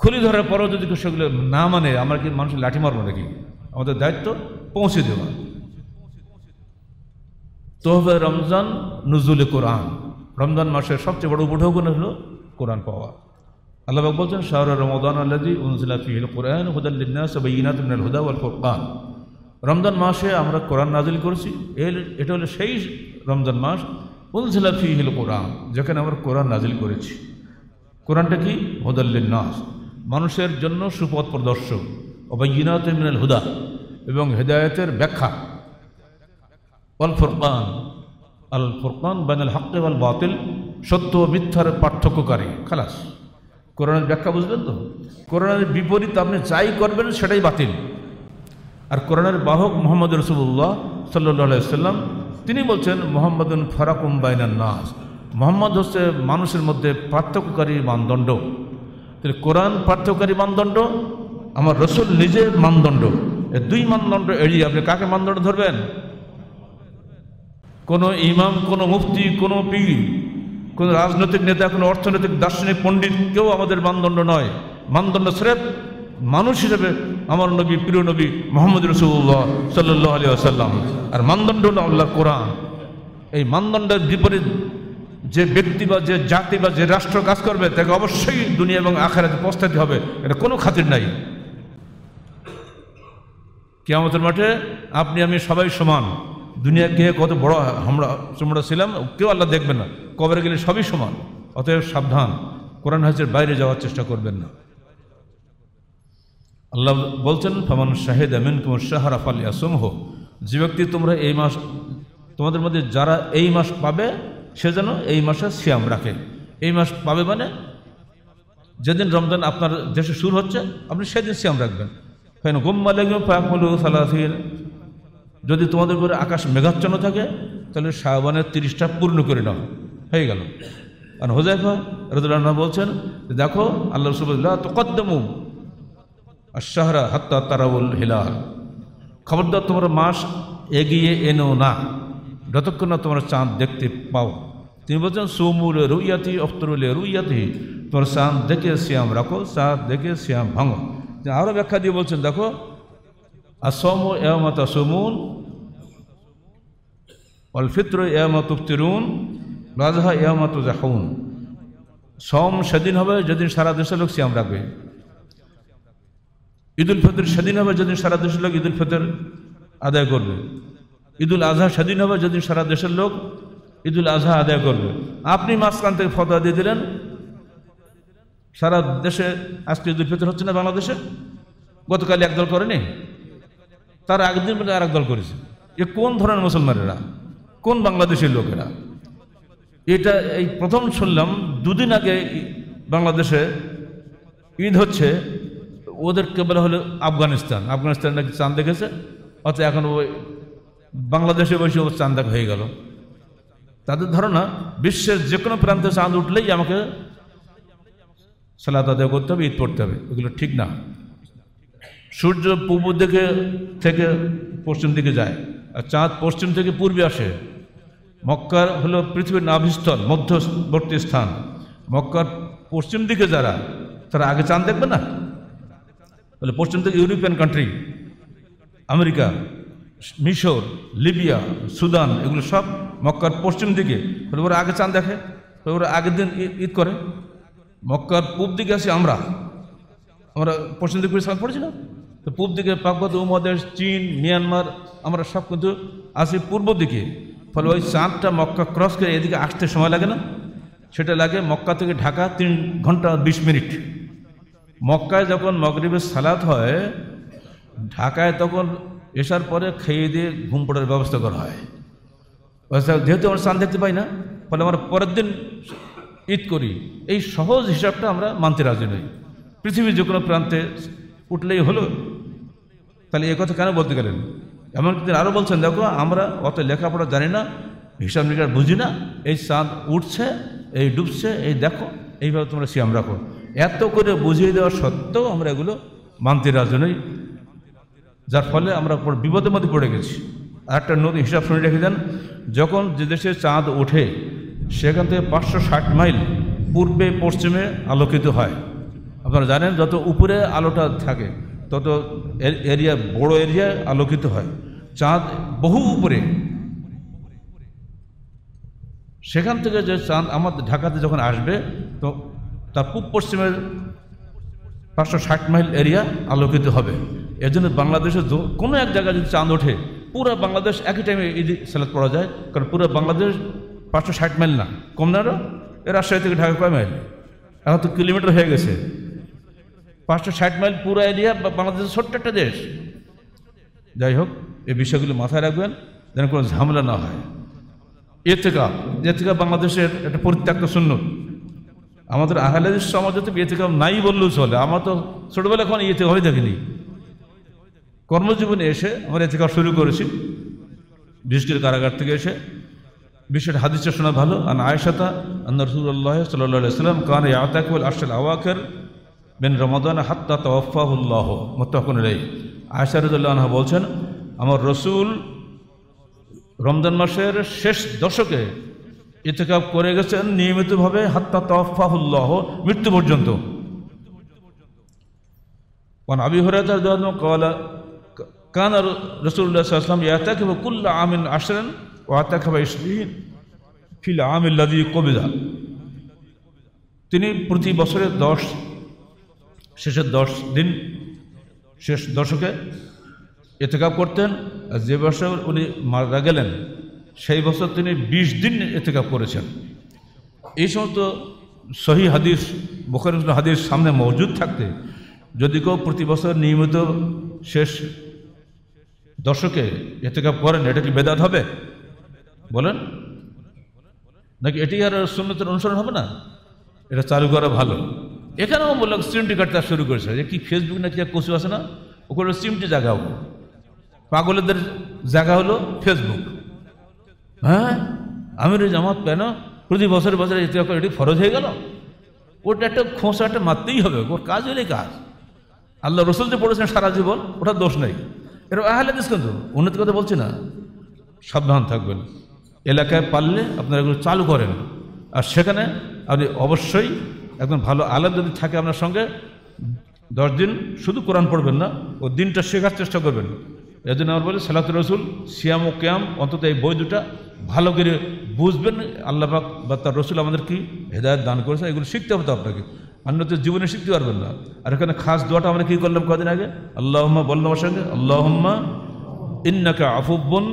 খুলি ধরার পরও যদি কেউ সেগুলো না মানে আমরা কি মানুষ লাঠি মারবো নাকি আমাদের দায়িত্ব পৌঁছে দেওয়া তোহবে রমজান নজুল কোরআন রমজান মাসের সবচেয়ে বড় উপঢৌক হলো কোরআন পাওয়া আল্লাহ বলছেন শাহর রমদান আল্লাজি ফিহিল কোরআন হুদাল্লিনাস বেইনাত হুদা ওয়াল কোরআন রমজান মাসে আমরা কোরআন নাজিল করেছি এর এটা হলো সেই রমজান মাস উনসিলাফি হিল কোরআন যেখানে আমরা কোরআন নাজিল করেছি কোরআনটা কি হুদাল্লিনাস মানুষের জন্য সুপথ প্রদর্শক অবৈনাত হুদা এবং হেদায়তের ব্যাখ্যা অল ফোরকান আল ফুরকান বানাল হক আল বাতিল সত্য ও মিথ্যার পার্থক্যকারী খালাস কোরআনের ব্যাখ্যা বুঝলেন তো কোরআনের বিপরীত আপনি যাই করবেন সেটাই বাতিল আর কোরআনের বাহক মোহাম্মদ রসুল্লাহ সাল্লি সাল্লাম তিনি বলছেন মোহাম্মদুন ফরাকুম বাইনার নাস মোহাম্মদ হচ্ছে মানুষের মধ্যে পার্থক্যকারী মানদণ্ড তাহলে কোরআন পার্থক্যকারী মানদণ্ড আমার রসুল নিজের মানদণ্ড দুই মানদণ্ড এড়িয়ে আপনি কাকে মানদণ্ড ধরবেন কোনো ইমাম কোনো মুফতি কোনো পীর কোনো রাজনৈতিক নেতা কোনো অর্থনৈতিক দার্শনিক পণ্ডিত কেউ আমাদের মানদণ্ড নয় মানদণ্ড স্রেফ মানুষ হিসেবে আমার নবী প্রিয় নবী মোহাম্মদ রসুল্লাহ সাল্লাহ আলী আসাল্লাম আর মানদণ্ড হল আল্লাহ কোরআন এই মানদণ্ডের বিপরীত যে ব্যক্তি বা যে জাতি বা যে রাষ্ট্র কাজ করবে তাকে অবশ্যই দুনিয়া এবং আখেরাতে পস্তাতে হবে এটা কোনো খাতির নাই কেমতের মাঠে আপনি আমি সবাই সমান দুনিয়া কে কত বড় আমরা তোমরা ছিলাম কেউ আল্লাহ দেখবে না কবরে গেলে সবই সমান অতএব সাবধান কোরআন হাজের বাইরে যাওয়ার চেষ্টা করবেন না আল্লাহ বলছেন ফামান শাহেদ আমিন কুমার শাহরাফ আলী আসম যে ব্যক্তি তোমরা এই মাস তোমাদের মধ্যে যারা এই মাস পাবে সে যেন এই মাসে সিয়াম রাখে এই মাস পাবে মানে যেদিন রমজান আপনার দেশে শুরু হচ্ছে আপনি সেদিন সিয়াম রাখবেন ফেন গুম্মা লেগে ফাঁকুল যদি তোমাদের উপরে আকাশ মেঘাচ্ছন্ন থাকে তাহলে শাহবানের তিরিশটা পূর্ণ করে নাও হয়ে গেল আর হোজাইফা রাজুল্লাহ বলছেন দেখো আল্লাহ রসুল্লাহ তোকদ্দমু আর শাহরা হাত্তা তারাউল হিলাল খবরদার তোমরা মাস এগিয়ে এনো না যতক্ষণ না তোমরা চাঁদ দেখতে পাও তিনি বলছেন সৌমুলে রুইয়াতি অফতরুল রুইয়াতি তোমার চাঁদ দেখে শ্যাম রাখো চাঁদ দেখে শ্যাম ভাঙো আরও ব্যাখ্যা দিয়ে বলছেন দেখো আসম এমত আসুমুন অল ফিত্র এমত উফতিরুন রাজহা এমত জাহুন সম সেদিন হবে যেদিন সারা দেশের লোক সিয়াম রাখবে ঈদুল ফিতর সেদিন হবে যেদিন সারা দেশের লোক ঈদুল ফিতর আদায় করবে ঈদুল আজহা সেদিন হবে যেদিন সারা দেশের লোক ঈদুল আজহা আদায় করবে আপনি মাঝখান থেকে ফতোয়া দিয়ে দিলেন সারা দেশে আজকে ঈদুল ফিতর হচ্ছে না বাংলাদেশে গতকাল একদল করেনি তারা একদিন পর্যন্ত আর দল করেছে এ কোন ধরনের মুসলমানেরা কোন বাংলাদেশের লোকেরা এটা এই প্রথম শুনলাম দুদিন আগে বাংলাদেশে ঈদ হচ্ছে ওদের কেবল হলো আফগানিস্তান আফগানিস্তান নাকি চাঁদ দেখেছে অর্থাৎ এখন ওই বাংলাদেশে বসে ও চাঁদ দেখা হয়ে গেল তাদের ধারণা বিশ্বের যে কোনো প্রান্তে চাঁদ উঠলেই আমাকে সালাত আদায় করতে হবে ঈদ পড়তে হবে ওগুলো ঠিক না সূর্য পূর্ব দিকে থেকে পশ্চিম দিকে যায় আর চাঁদ পশ্চিম থেকে পূর্বে আসে মক্কার হলো পৃথিবীর নাভিস্থল মধ্যবর্তী স্থান মক্কার পশ্চিম দিকে যারা তারা আগে চাঁদ দেখবে না তাহলে পশ্চিম থেকে ইউরোপিয়ান কান্ট্রি আমেরিকা মিশর লিবিয়া সুদান এগুলো সব মক্কার পশ্চিম দিকে তাহলে ওরা আগে চাঁদ দেখে ওরা আগের দিন ঈদ করে মক্কার পূব দিকে আসি আমরা আমরা পশ্চিম দিকে চাঁদ পড়েছিলাম তো পূর্ব দিকে পাকত উমদেশ চীন মিয়ানমার আমরা সব কিন্তু আসি পূর্ব দিকে ফলে ওই চাঁদটা মক্কা ক্রস করে এদিকে আসতে সময় লাগে না সেটা লাগে মক্কা থেকে ঢাকা তিন ঘন্টা বিশ মিনিট মক্কায় যখন মগরীবের সালাত হয় ঢাকায় তখন এসার পরে খেয়ে দিয়ে ঘুম পড়ার ব্যবস্থা করা হয় যেহেতু আমরা চাঁদ দেখতে পাই না ফলে আমরা পরের দিন ঈদ করি এই সহজ হিসাবটা আমরা মানতে রাজি নই পৃথিবীর যে কোনো প্রান্তে উঠলেই হলো তাহলে এ কথা কেন বলতে গেলেন এমনকি তিনি আরও বলছেন দেখো আমরা অত লেখাপড়া জানি না হিসাব নিকার বুঝি না এই চাঁদ উঠছে এই ডুবছে এই দেখো এইভাবে তোমরা সিয়াম রাখো এত করে বুঝিয়ে দেওয়া সত্ত্বেও আমরা এগুলো মানতে রাজি নই যার ফলে আমরা বিপদের মধ্যে পড়ে গেছি আর একটা নদী হিসাব শুনে রেখে দেন যখন যে দেশে চাঁদ ওঠে সেখান থেকে পাঁচশো ষাট মাইল পূর্বে পশ্চিমে আলোকিত হয় আপনারা জানেন যত উপরে আলোটা থাকে তত এরিয়া বড় এরিয়া আলোকিত হয় চাঁদ বহু উপরে সেখান থেকে যে চাঁদ আমাদের ঢাকাতে যখন আসবে তো তার পূব পশ্চিমের পাঁচশো ষাট মাইল এরিয়া আলোকিত হবে এর জন্য বাংলাদেশের কোনো এক জায়গায় যদি চাঁদ ওঠে পুরো বাংলাদেশ একই টাইমে ঈদ সেলেক্ট পড়া যায় কারণ পুরো বাংলাদেশ পাঁচশো ষাট মাইল না কম না এর রাজশাহী থেকে ঢাকা কয় মাইল এখন তো কিলোমিটার হয়ে গেছে পাঁচশো ষাট মাইল পুরো এরিয়া বাংলাদেশের ছোট্ট একটা দেশ যাই হোক এই বিষয়গুলো মাথায় রাখবেন যেন কোনো ঝামেলা না হয় এর থেকে বাংলাদেশের একটা পরিত্যক্ত শূন্য আমাদের আহলেদের সমাজে তো এতেকাপ নাই বললেও চলে আমার তো ছোটোবেলা এখন ইয়েতে হয়ে দেখিনি কর্মজীবনে এসে আমরা এতেকাপ শুরু করেছি বিশেষ কারাগার থেকে এসে বিশ্বের হাদিসটা শোনা ভালো আন আয়সাতা আন্না রসুল্লাহ সাল্লাহ সাল্লাম কান ইয়াতাকুল আশাল আওয়াকের বিন রমাদান হাত্তা তফাহুল্লাহ মোত্তাহকুন রে আয়সারুদ্দুল্লাহ বলছেন আমার রসুল রমজান মাসের শেষ দশকে ইতিকাপ করে গেছেন নিয়মিতভাবে হাত্তা তফাহুল্লাহ মৃত্যু পর্যন্ত কারণ আবি হরাতার জন্য কলা কান রসুল্লাহ আসলাম ইয়াতাকিব কুল্লা আমিন আসরেন ও আতাকিবা ইসলিন ফিল আমিল্লাদি কবিদা তিনি প্রতি বছরে দশ শেষের দশ দিন শেষ দশকে এতেকাপ করতেন আর যে বছর উনি মারা গেলেন সেই বছর তিনি ২০ দিন এতেকাপ করেছেন এই সমস্ত সহি হাদিস বখর হাদিস সামনে মজুদ থাকতে যদি কেউ প্রতি বছর নিয়মিত শেষ দর্শকে এতেকাপ করেন এটা কি বেদাত হবে বলেন নাকি এটি আর সুন্নতের অনুসরণ হবে না এটা চালু করা ভালো এখানেও বললাম স্ট্রিমটি কাটতে শুরু করেছে যে কি ফেসবুক নাকি কচু আছে না ওখানে স্ট্রিমটি জায়গা হলো পাগলদের জায়গা হলো ফেসবুক হ্যাঁ আমির জামাত কেন প্রতি বছরে বছরে ইতিহাস এটি ফরজ হয়ে গেল ওটা একটা খোঁসা একটা মারতেই হবে ওর কাজ হলে কাজ আল্লাহ রসুল যে পড়েছেন সারা জীবন ওটা দোষ নেই এরকম দিস কিন্তু উন্নতি কথা বলছি না সাবধান থাকবেন এলাকায় পারলে আপনারা এগুলো চালু করেন আর সেখানে আপনি অবশ্যই একদম ভালো আলেম যদি থাকে আপনার সঙ্গে দশ দিন শুধু কোরআন পড়বেন না ও দিনটা শেখার চেষ্টা করবেন জন্য আমার বলে সালাতুর রসুল সিয়াম ও ক্যাম অন্তত এই বই দুটা ভালো করে বুঝবেন আল্লাহ বা তার রসুল আমাদের কি হেদায়ত দান করেছে এগুলো শিখতে হবে তো আপনাকে তো জীবনে শিখতে পারবেন না আর এখানে খাস দোয়াটা আমরা কী করলাম কদিন আগে আল্লাহম্মা বললাম আমার সঙ্গে আল্লাহম্মা ইন্নাকে আফুব্বন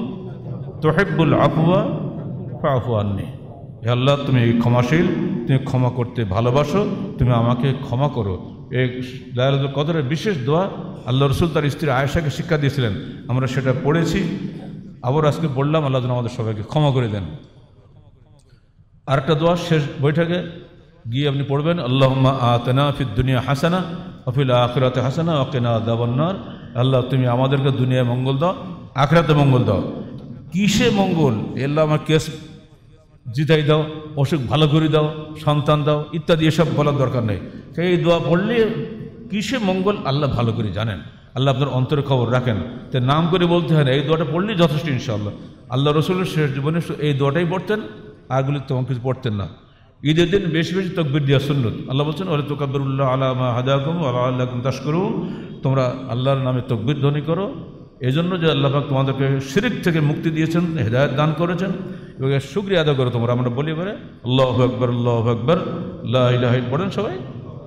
তোহেব্বুল আফুয়া নেই হে আল্লাহ তুমি ক্ষমাশীল তুমি ক্ষমা করতে ভালোবাসো তুমি আমাকে ক্ষমা করো এ লাইলাতুল কদরের বিশেষ দোয়া আল্লাহ রসুল তার স্ত্রী আয়েশাকে শিক্ষা দিয়েছিলেন আমরা সেটা পড়েছি আবার আজকে বললাম আল্লাহ যেন আমাদের সবাইকে ক্ষমা করে দেন আরেকটা দোয়া শেষ বৈঠকে গিয়ে আপনি পড়বেন আল্লাহ আতনা ফির দুনিয়া হাসানা অফিল আখরাতে হাসানা অকেনা দাবান্নার আল্লাহ তুমি আমাদেরকে দুনিয়ায় মঙ্গল দাও আখরাতে মঙ্গল দাও কিসে মঙ্গল এল্লা আমার কেস জিতাই দাও অসুখ ভালো করে দাও সন্তান দাও ইত্যাদি এসব বলার দরকার নেই এই দোয়া পড়লে কিসে মঙ্গল আল্লাহ ভালো করে জানেন আল্লাহ আপনার অন্তরে খবর রাখেন তাই নাম করে বলতে হয় না এই দোয়াটা পড়লেই যথেষ্ট ইনশাল্লাহ আল্লাহ রসুলের শেষ জীবনে এই দোয়াটাই পড়তেন আরগুলি তেমন কিছু পড়তেন না ঈদের দিন বেশি বেশি তকবির দিয়া সুন্নত আল্লাহ বলছেন ওরে তোকাবিরুল্লাহ হাজা হাদাকুম আল্লাহ আল্লাহ তাস করুম তোমরা আল্লাহর নামে তকবির ধ্বনি করো এই জন্য যে আল্লাহাক তোমাদেরকে শিরিক থেকে মুক্তি দিয়েছেন হেদায়ত দান করেছেন এবং এর সুক্রিয়া আদায় করে তোমরা আমরা বলি এবারে আল্লাহ আকবর আল্লাহ আকবর আল্লাহ পড়েন সবাই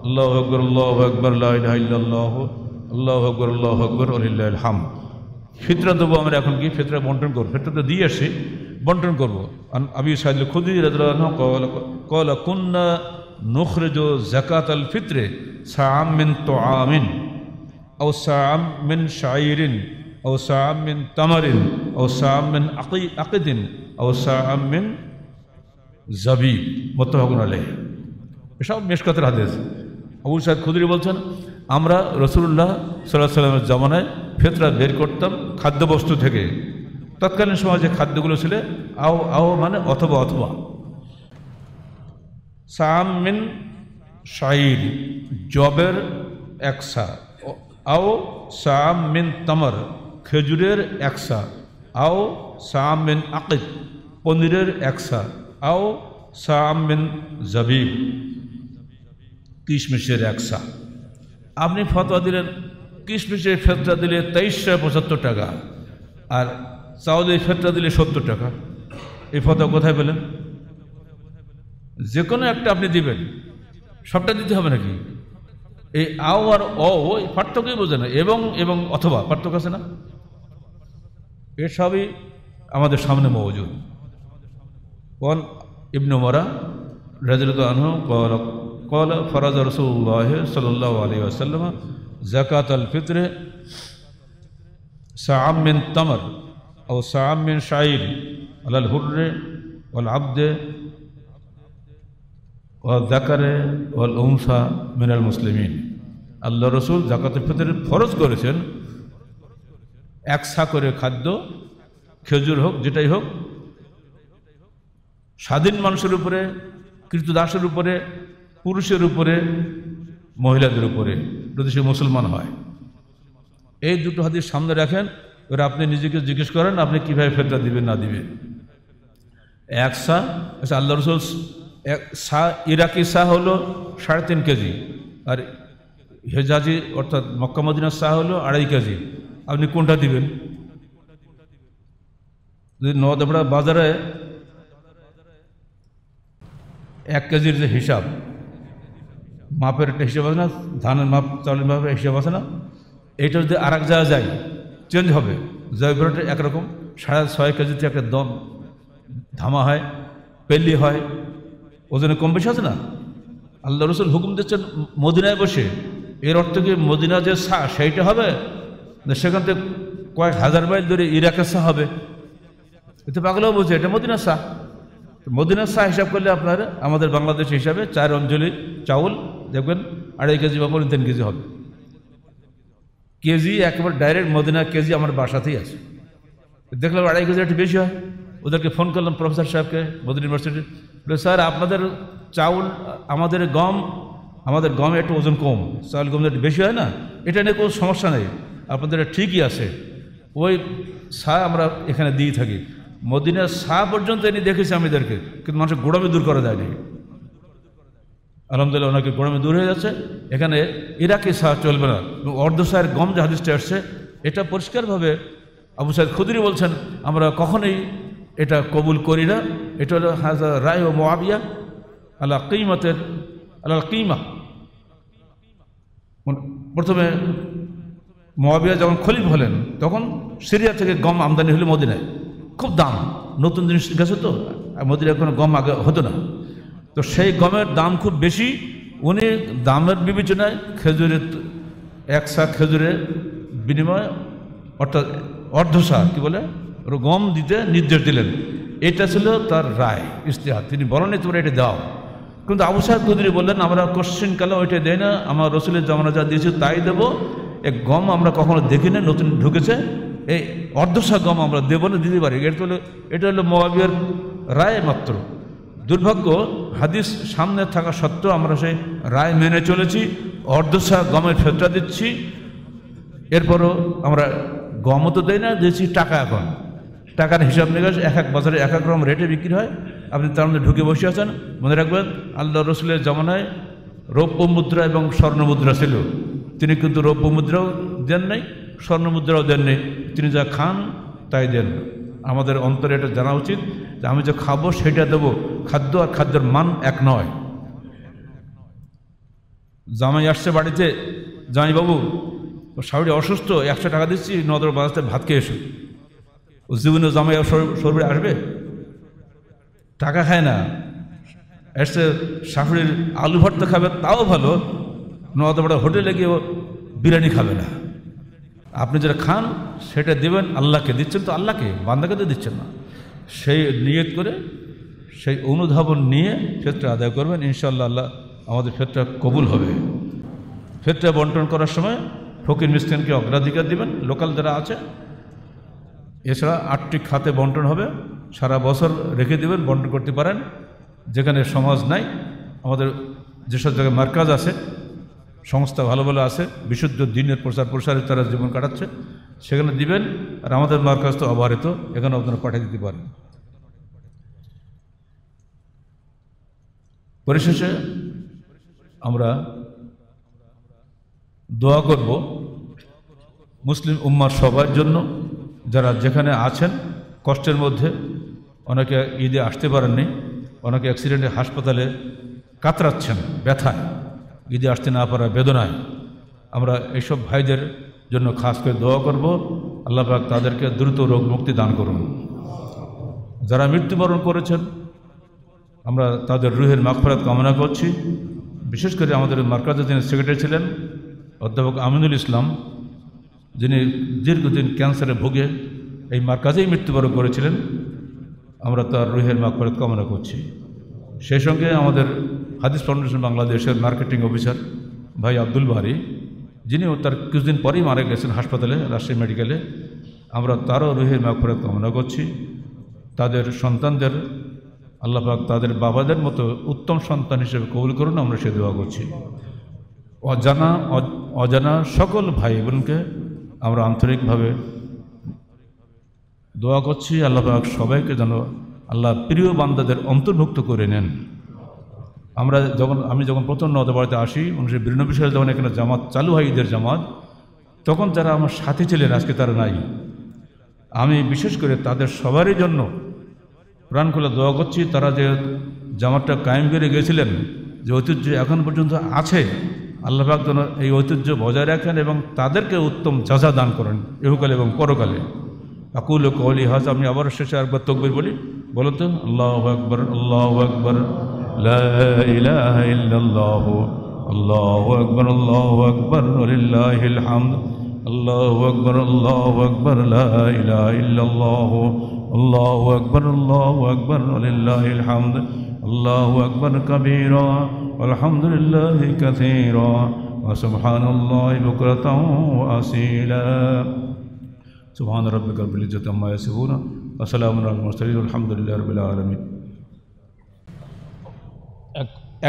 আল্লাহ আকবর আল্লাহ আকবর আল্লাহ আল্লাহ আকবর আল্লাহ আকবর আলিল্লাহ হাম ফিতরা দেবো আমরা এখন কি ফিতরা বন্টন করবো ফিতরা তো দিয়ে আসি বন্টন করবো আমি সাহেব খুদি কলা কুন্না নখরেজ জাকাত আল ফিতরে সামিন তো আমিন ও মিন শাইরিন ও সামিন তামারিন ও সামিন আকি আকিদিন ও সামিন জাবিব মোত্তাবাগুন আলহ এসব কথার হাদিস আবু সাহেব খুদরি বলছেন আমরা রসুল্লাহ সাল্লাহ সাল্লামের জামানায় ফেতরা বের করতাম খাদ্যবস্তু থেকে তৎকালীন যে খাদ্যগুলো ছিল আও আও মানে অথবা অথবা সামিন শাইর জবের একসা আও সামিন তামর খেজুরের একসা আও সামিন আকিদ পনিরের একসা আও সামিন জবিব কিশমিশের একসা আপনি ফতোয়া দিলেন কিশমিশের ফেতরা দিলে তেইশশো পঁচাত্তর টাকা আর চাউলের ফেতরা দিলে সত্তর টাকা এই ফতোয়া কোথায় পেলেন যে কোনো একটা আপনি দিবেন সবটা দিতে হবে নাকি এই আও আর অ পার্থক্যই বোঝে না এবং এবং অথবা পার্থক্য আছে না এ সবই আমাদের সামনে মজুদ কন ইবনু মরা রাজরুদ আনহ কল কল ফরাজ রসুল্লাহ সাল্লাহ আলী আসাল্লাম জাকাত আল ফিতরে সামিন তামর ও সামিন শাইর আল হুর্রে ওল আব্দে জাকারে ওয়াল উমসা মিনাল মুসলিমিন আল্লাহ রসুল জাকাতুল ফিতরে ফরজ করেছেন একসা করে খাদ্য খেজুর হোক যেটাই হোক স্বাধীন মানুষের উপরে কৃতদাসের উপরে পুরুষের উপরে মহিলাদের উপরে যদি সে মুসলমান হয় এই দুটো হাতির সামনে রাখেন এবার আপনি নিজেকে জিজ্ঞেস করেন আপনি কীভাবে ফেরটা দিবেন না দিবেন এক সা আচ্ছা আল্লাহ রসুল এক সা ইরাকি সা হলো সাড়ে তিন কেজি আর হেজাজি অর্থাৎ মক্কামদিনার সা হলো আড়াই কেজি আপনি কোনটা দিবেন যদি নদাপড়া বাজারে এক কেজির যে হিসাব মাপের একটা হিসাব আছে না ধানের মাপ চালের মাপের হিসাব আছে না এইটা যদি আর এক জায়গায় যায় চেঞ্জ হবে জয়পুরটা একরকম সাড়ে ছয় কেজিতে একটা দম ধামা হয় পেল্লি হয় ওজনে কম বেশি আছে না আল্লাহ রসুল হুকুম দিচ্ছেন মদিনায় বসে এর অর্থ কি মদিনা যে সা সেইটা হবে সেখান থেকে কয়েক হাজার মাইল ধরে ইরাকের শাহ হবে এতে পাগলেও বোঝে এটা মদিনা শাহ মদিনা শাহ হিসাব করলে আপনার আমাদের বাংলাদেশ হিসাবে চার অঞ্জলি চাউল দেখবেন আড়াই কেজি বা পনেরো তিন কেজি হবে কেজি একেবারে ডাইরেক্ট মদিনা কেজি আমার বাসাতেই আছে দেখলাম আড়াই কেজি একটু বেশি হয় ওদেরকে ফোন করলাম প্রফেসর সাহেবকে মদিনা ইউনিভার্সিটি স্যার আপনাদের চাউল আমাদের গম আমাদের গমে একটু ওজন কম চাল গম একটু বেশি হয় না এটা নিয়ে কোনো সমস্যা নেই আপনাদের এটা ঠিকই আছে ওই সা আমরা এখানে দিয়ে থাকি মদিনার সা পর্যন্ত এনে দেখেছি আমাদেরকে কিন্তু মানুষের গোড়ামে দূর করা যায়নি আলহামদুলিল্লাহ ওনাকে গোড়ামে দূর হয়ে যাচ্ছে এখানে ইরাকি সা চলবে না অর্ধ সায়ের গম যে হাদিসটা আসছে এটা পরিষ্কারভাবে আবু সাহেব খুদরি বলছেন আমরা কখনোই এটা কবুল করি না এটা হলো হাজার রায় ও মোয়াবিয়া আল্লাহ কিমতের আল্লাহ কিমা প্রথমে মহাবিয়া যখন খলিফ হলেন তখন সিরিয়া থেকে গম আমদানি হলো মদিনায় খুব দাম নতুন জিনিস গেছে তো মদিনায় কোনো গম আগে হতো না তো সেই গমের দাম খুব বেশি উনি দামের বিবেচনায় খেজুরের এক সা খেজুরের বিনিময়ে অর্থাৎ অর্ধসা কী বলে গম দিতে নির্দেশ দিলেন এটা ছিল তার রায় ইস্তেহার তিনি বলেনি তোমরা এটা দাও কিন্তু আবু সাহেব চৌধুরী বললেন আমরা কালে ওইটা দেয় না আমার রসুলের জামানা যা দিয়েছি তাই দেবো এ গম আমরা কখনো দেখিনি নতুন ঢুকেছে এই অর্ধশা গম আমরা দেবো না দিতে পারি এটা হলো এটা হলো মহাবীর রায় মাত্র দুর্ভাগ্য হাদিস সামনে থাকা সত্ত্বেও আমরা সেই রায় মেনে চলেছি অর্ধশা গমের ফেতরা দিচ্ছি এরপরও আমরা গমও তো দেয় না দিয়েছি টাকা এখন টাকার হিসাব নিকাশ এক এক বাজারে এক এক রকম রেটে বিক্রি হয় আপনি তার মধ্যে ঢুকে বসে আছেন মনে রাখবেন আল্লাহ রসুলের জমানায় রৌপ্য মুদ্রা এবং স্বর্ণ মুদ্রা ছিল তিনি কিন্তু রৌপ্য মুদ্রাও দেন নাই স্বর্ণ মুদ্রাও দেন নাই তিনি যা খান তাই দেন আমাদের অন্তরে এটা জানা উচিত যে আমি যা খাবো সেটা দেবো খাদ্য আর খাদ্যের মান এক নয় জামাই আসছে বাড়িতে জামাইবাবু শাড়ি অসুস্থ একশো টাকা দিচ্ছি নদর বাজাতে ভাত খেয়ে এসো উজ্জীবন জীবনে জামাই শরীরে আসবে টাকা খায় না এসে শাশুড়ির আলু ভর্তা খাবে তাও ভালো নদা হোটেলে গিয়ে বিরিয়ানি খাবে না আপনি যেটা খান সেটা দেবেন আল্লাহকে দিচ্ছেন তো আল্লাহকে বান্দাকে তো দিচ্ছেন না সেই নিয়ত করে সেই অনুধাবন নিয়ে ফেতরা আদায় করবেন ইনশাল্লাহ আল্লাহ আমাদের ফেতরা কবুল হবে ফেতরা বন্টন করার সময় ফকির মিসকিনকে অগ্রাধিকার দিবেন লোকাল যারা আছে এছাড়া আটটি খাতে বন্টন হবে সারা বছর রেখে দেবেন বন্টন করতে পারেন যেখানে সমাজ নাই আমাদের যেসব জায়গায় মার্কাজ আছে সংস্থা ভালো ভালো আছে বিশুদ্ধ দিনের প্রচার প্রসারে তারা জীবন কাটাচ্ছে সেখানে দিবেন আর আমাদের মার্কাজ তো অবহারিত এখানে আপনারা পাঠিয়ে দিতে পারেন পরিশেষে আমরা দোয়া করব মুসলিম উম্মার সবার জন্য যারা যেখানে আছেন কষ্টের মধ্যে অনেকে ঈদে আসতে পারেননি অনেকে অ্যাক্সিডেন্টে হাসপাতালে কাতরাচ্ছেন ব্যথায় ঈদে আসতে না পারা বেদনায় আমরা এইসব ভাইদের জন্য খাস করে দোয়া করব আল্লাহবাক তাদেরকে দ্রুত রোগ মুক্তি দান করুন যারা মৃত্যুবরণ করেছেন আমরা তাদের রুহের মাখফরাত কামনা করছি বিশেষ করে আমাদের মার্কাজের যিনি সেক্রেটারি ছিলেন অধ্যাপক আমিনুল ইসলাম যিনি দীর্ঘদিন ক্যান্সারে ভুগে এই মার্কাজেই মৃত্যুবরণ করেছিলেন আমরা তার রুহের মাকফরত কামনা করছি সেই সঙ্গে আমাদের হাদিস ফাউন্ডেশন বাংলাদেশের মার্কেটিং অফিসার ভাই আব্দুল বাহারি যিনিও তার কিছুদিন পরেই মারা গেছেন হাসপাতালে রাজশাহী মেডিকেলে আমরা তারও রুহের মাকফরত কামনা করছি তাদের সন্তানদের আল্লাহাক তাদের বাবাদের মতো উত্তম সন্তান হিসেবে কবুল করুন আমরা সে দোয়া করছি অজানা অজানা সকল ভাই বোনকে আমরা আন্তরিকভাবে দোয়া করছি আল্লাহ সবাইকে যেন আল্লাহ প্রিয় বান্দাদের অন্তর্ভুক্ত করে নেন আমরা যখন আমি যখন প্রথম বাড়িতে আসি উনিশশো বিভিন্ন সালে যখন এখানে জামাত চালু হয় ঈদের জামাত তখন যারা আমার সাথে ছিলেন আজকে তারা নাই আমি বিশেষ করে তাদের সবারই জন্য প্রাণ খোলা দোয়া করছি তারা যে জামাতটা কায়েম করে গেছিলেন যে ঐতিহ্য এখন পর্যন্ত আছে আল্লাহবাক যেন এই ঐতিহ্য বজায় রাখেন এবং তাদেরকে উত্তম যাজা দান করেন ইহুকালে এবং পরকালে আকুল কৌলি হাজ আমি আবার শেষে একবার তকবির বলি বলো তো আল্লাহ আকবর আল্লাহ আকবর আল্লাহ আল্লাহ আকবর আল্লাহ আকবর হামদ আল্লাহ আকবর আল্লাহ আকবর আল্লাহ আল্লাহ আকবর আল্লাহ আকবর হামদ আল্লাহ আকবর কবিরা والحمد لله كثيرا وسبحان الله بكرة وأصيلا سبحان ربك رب العزة عما يصفون وسلام على المرسلين والحمد لله رب العالمين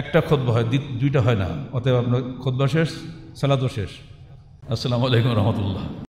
একটা খুতবা হয় দুইটা হয় না অতএব আপনার খুতবা শেষ সালাদও শেষ আসসালামু আলাইকুম রহমতুল্লাহ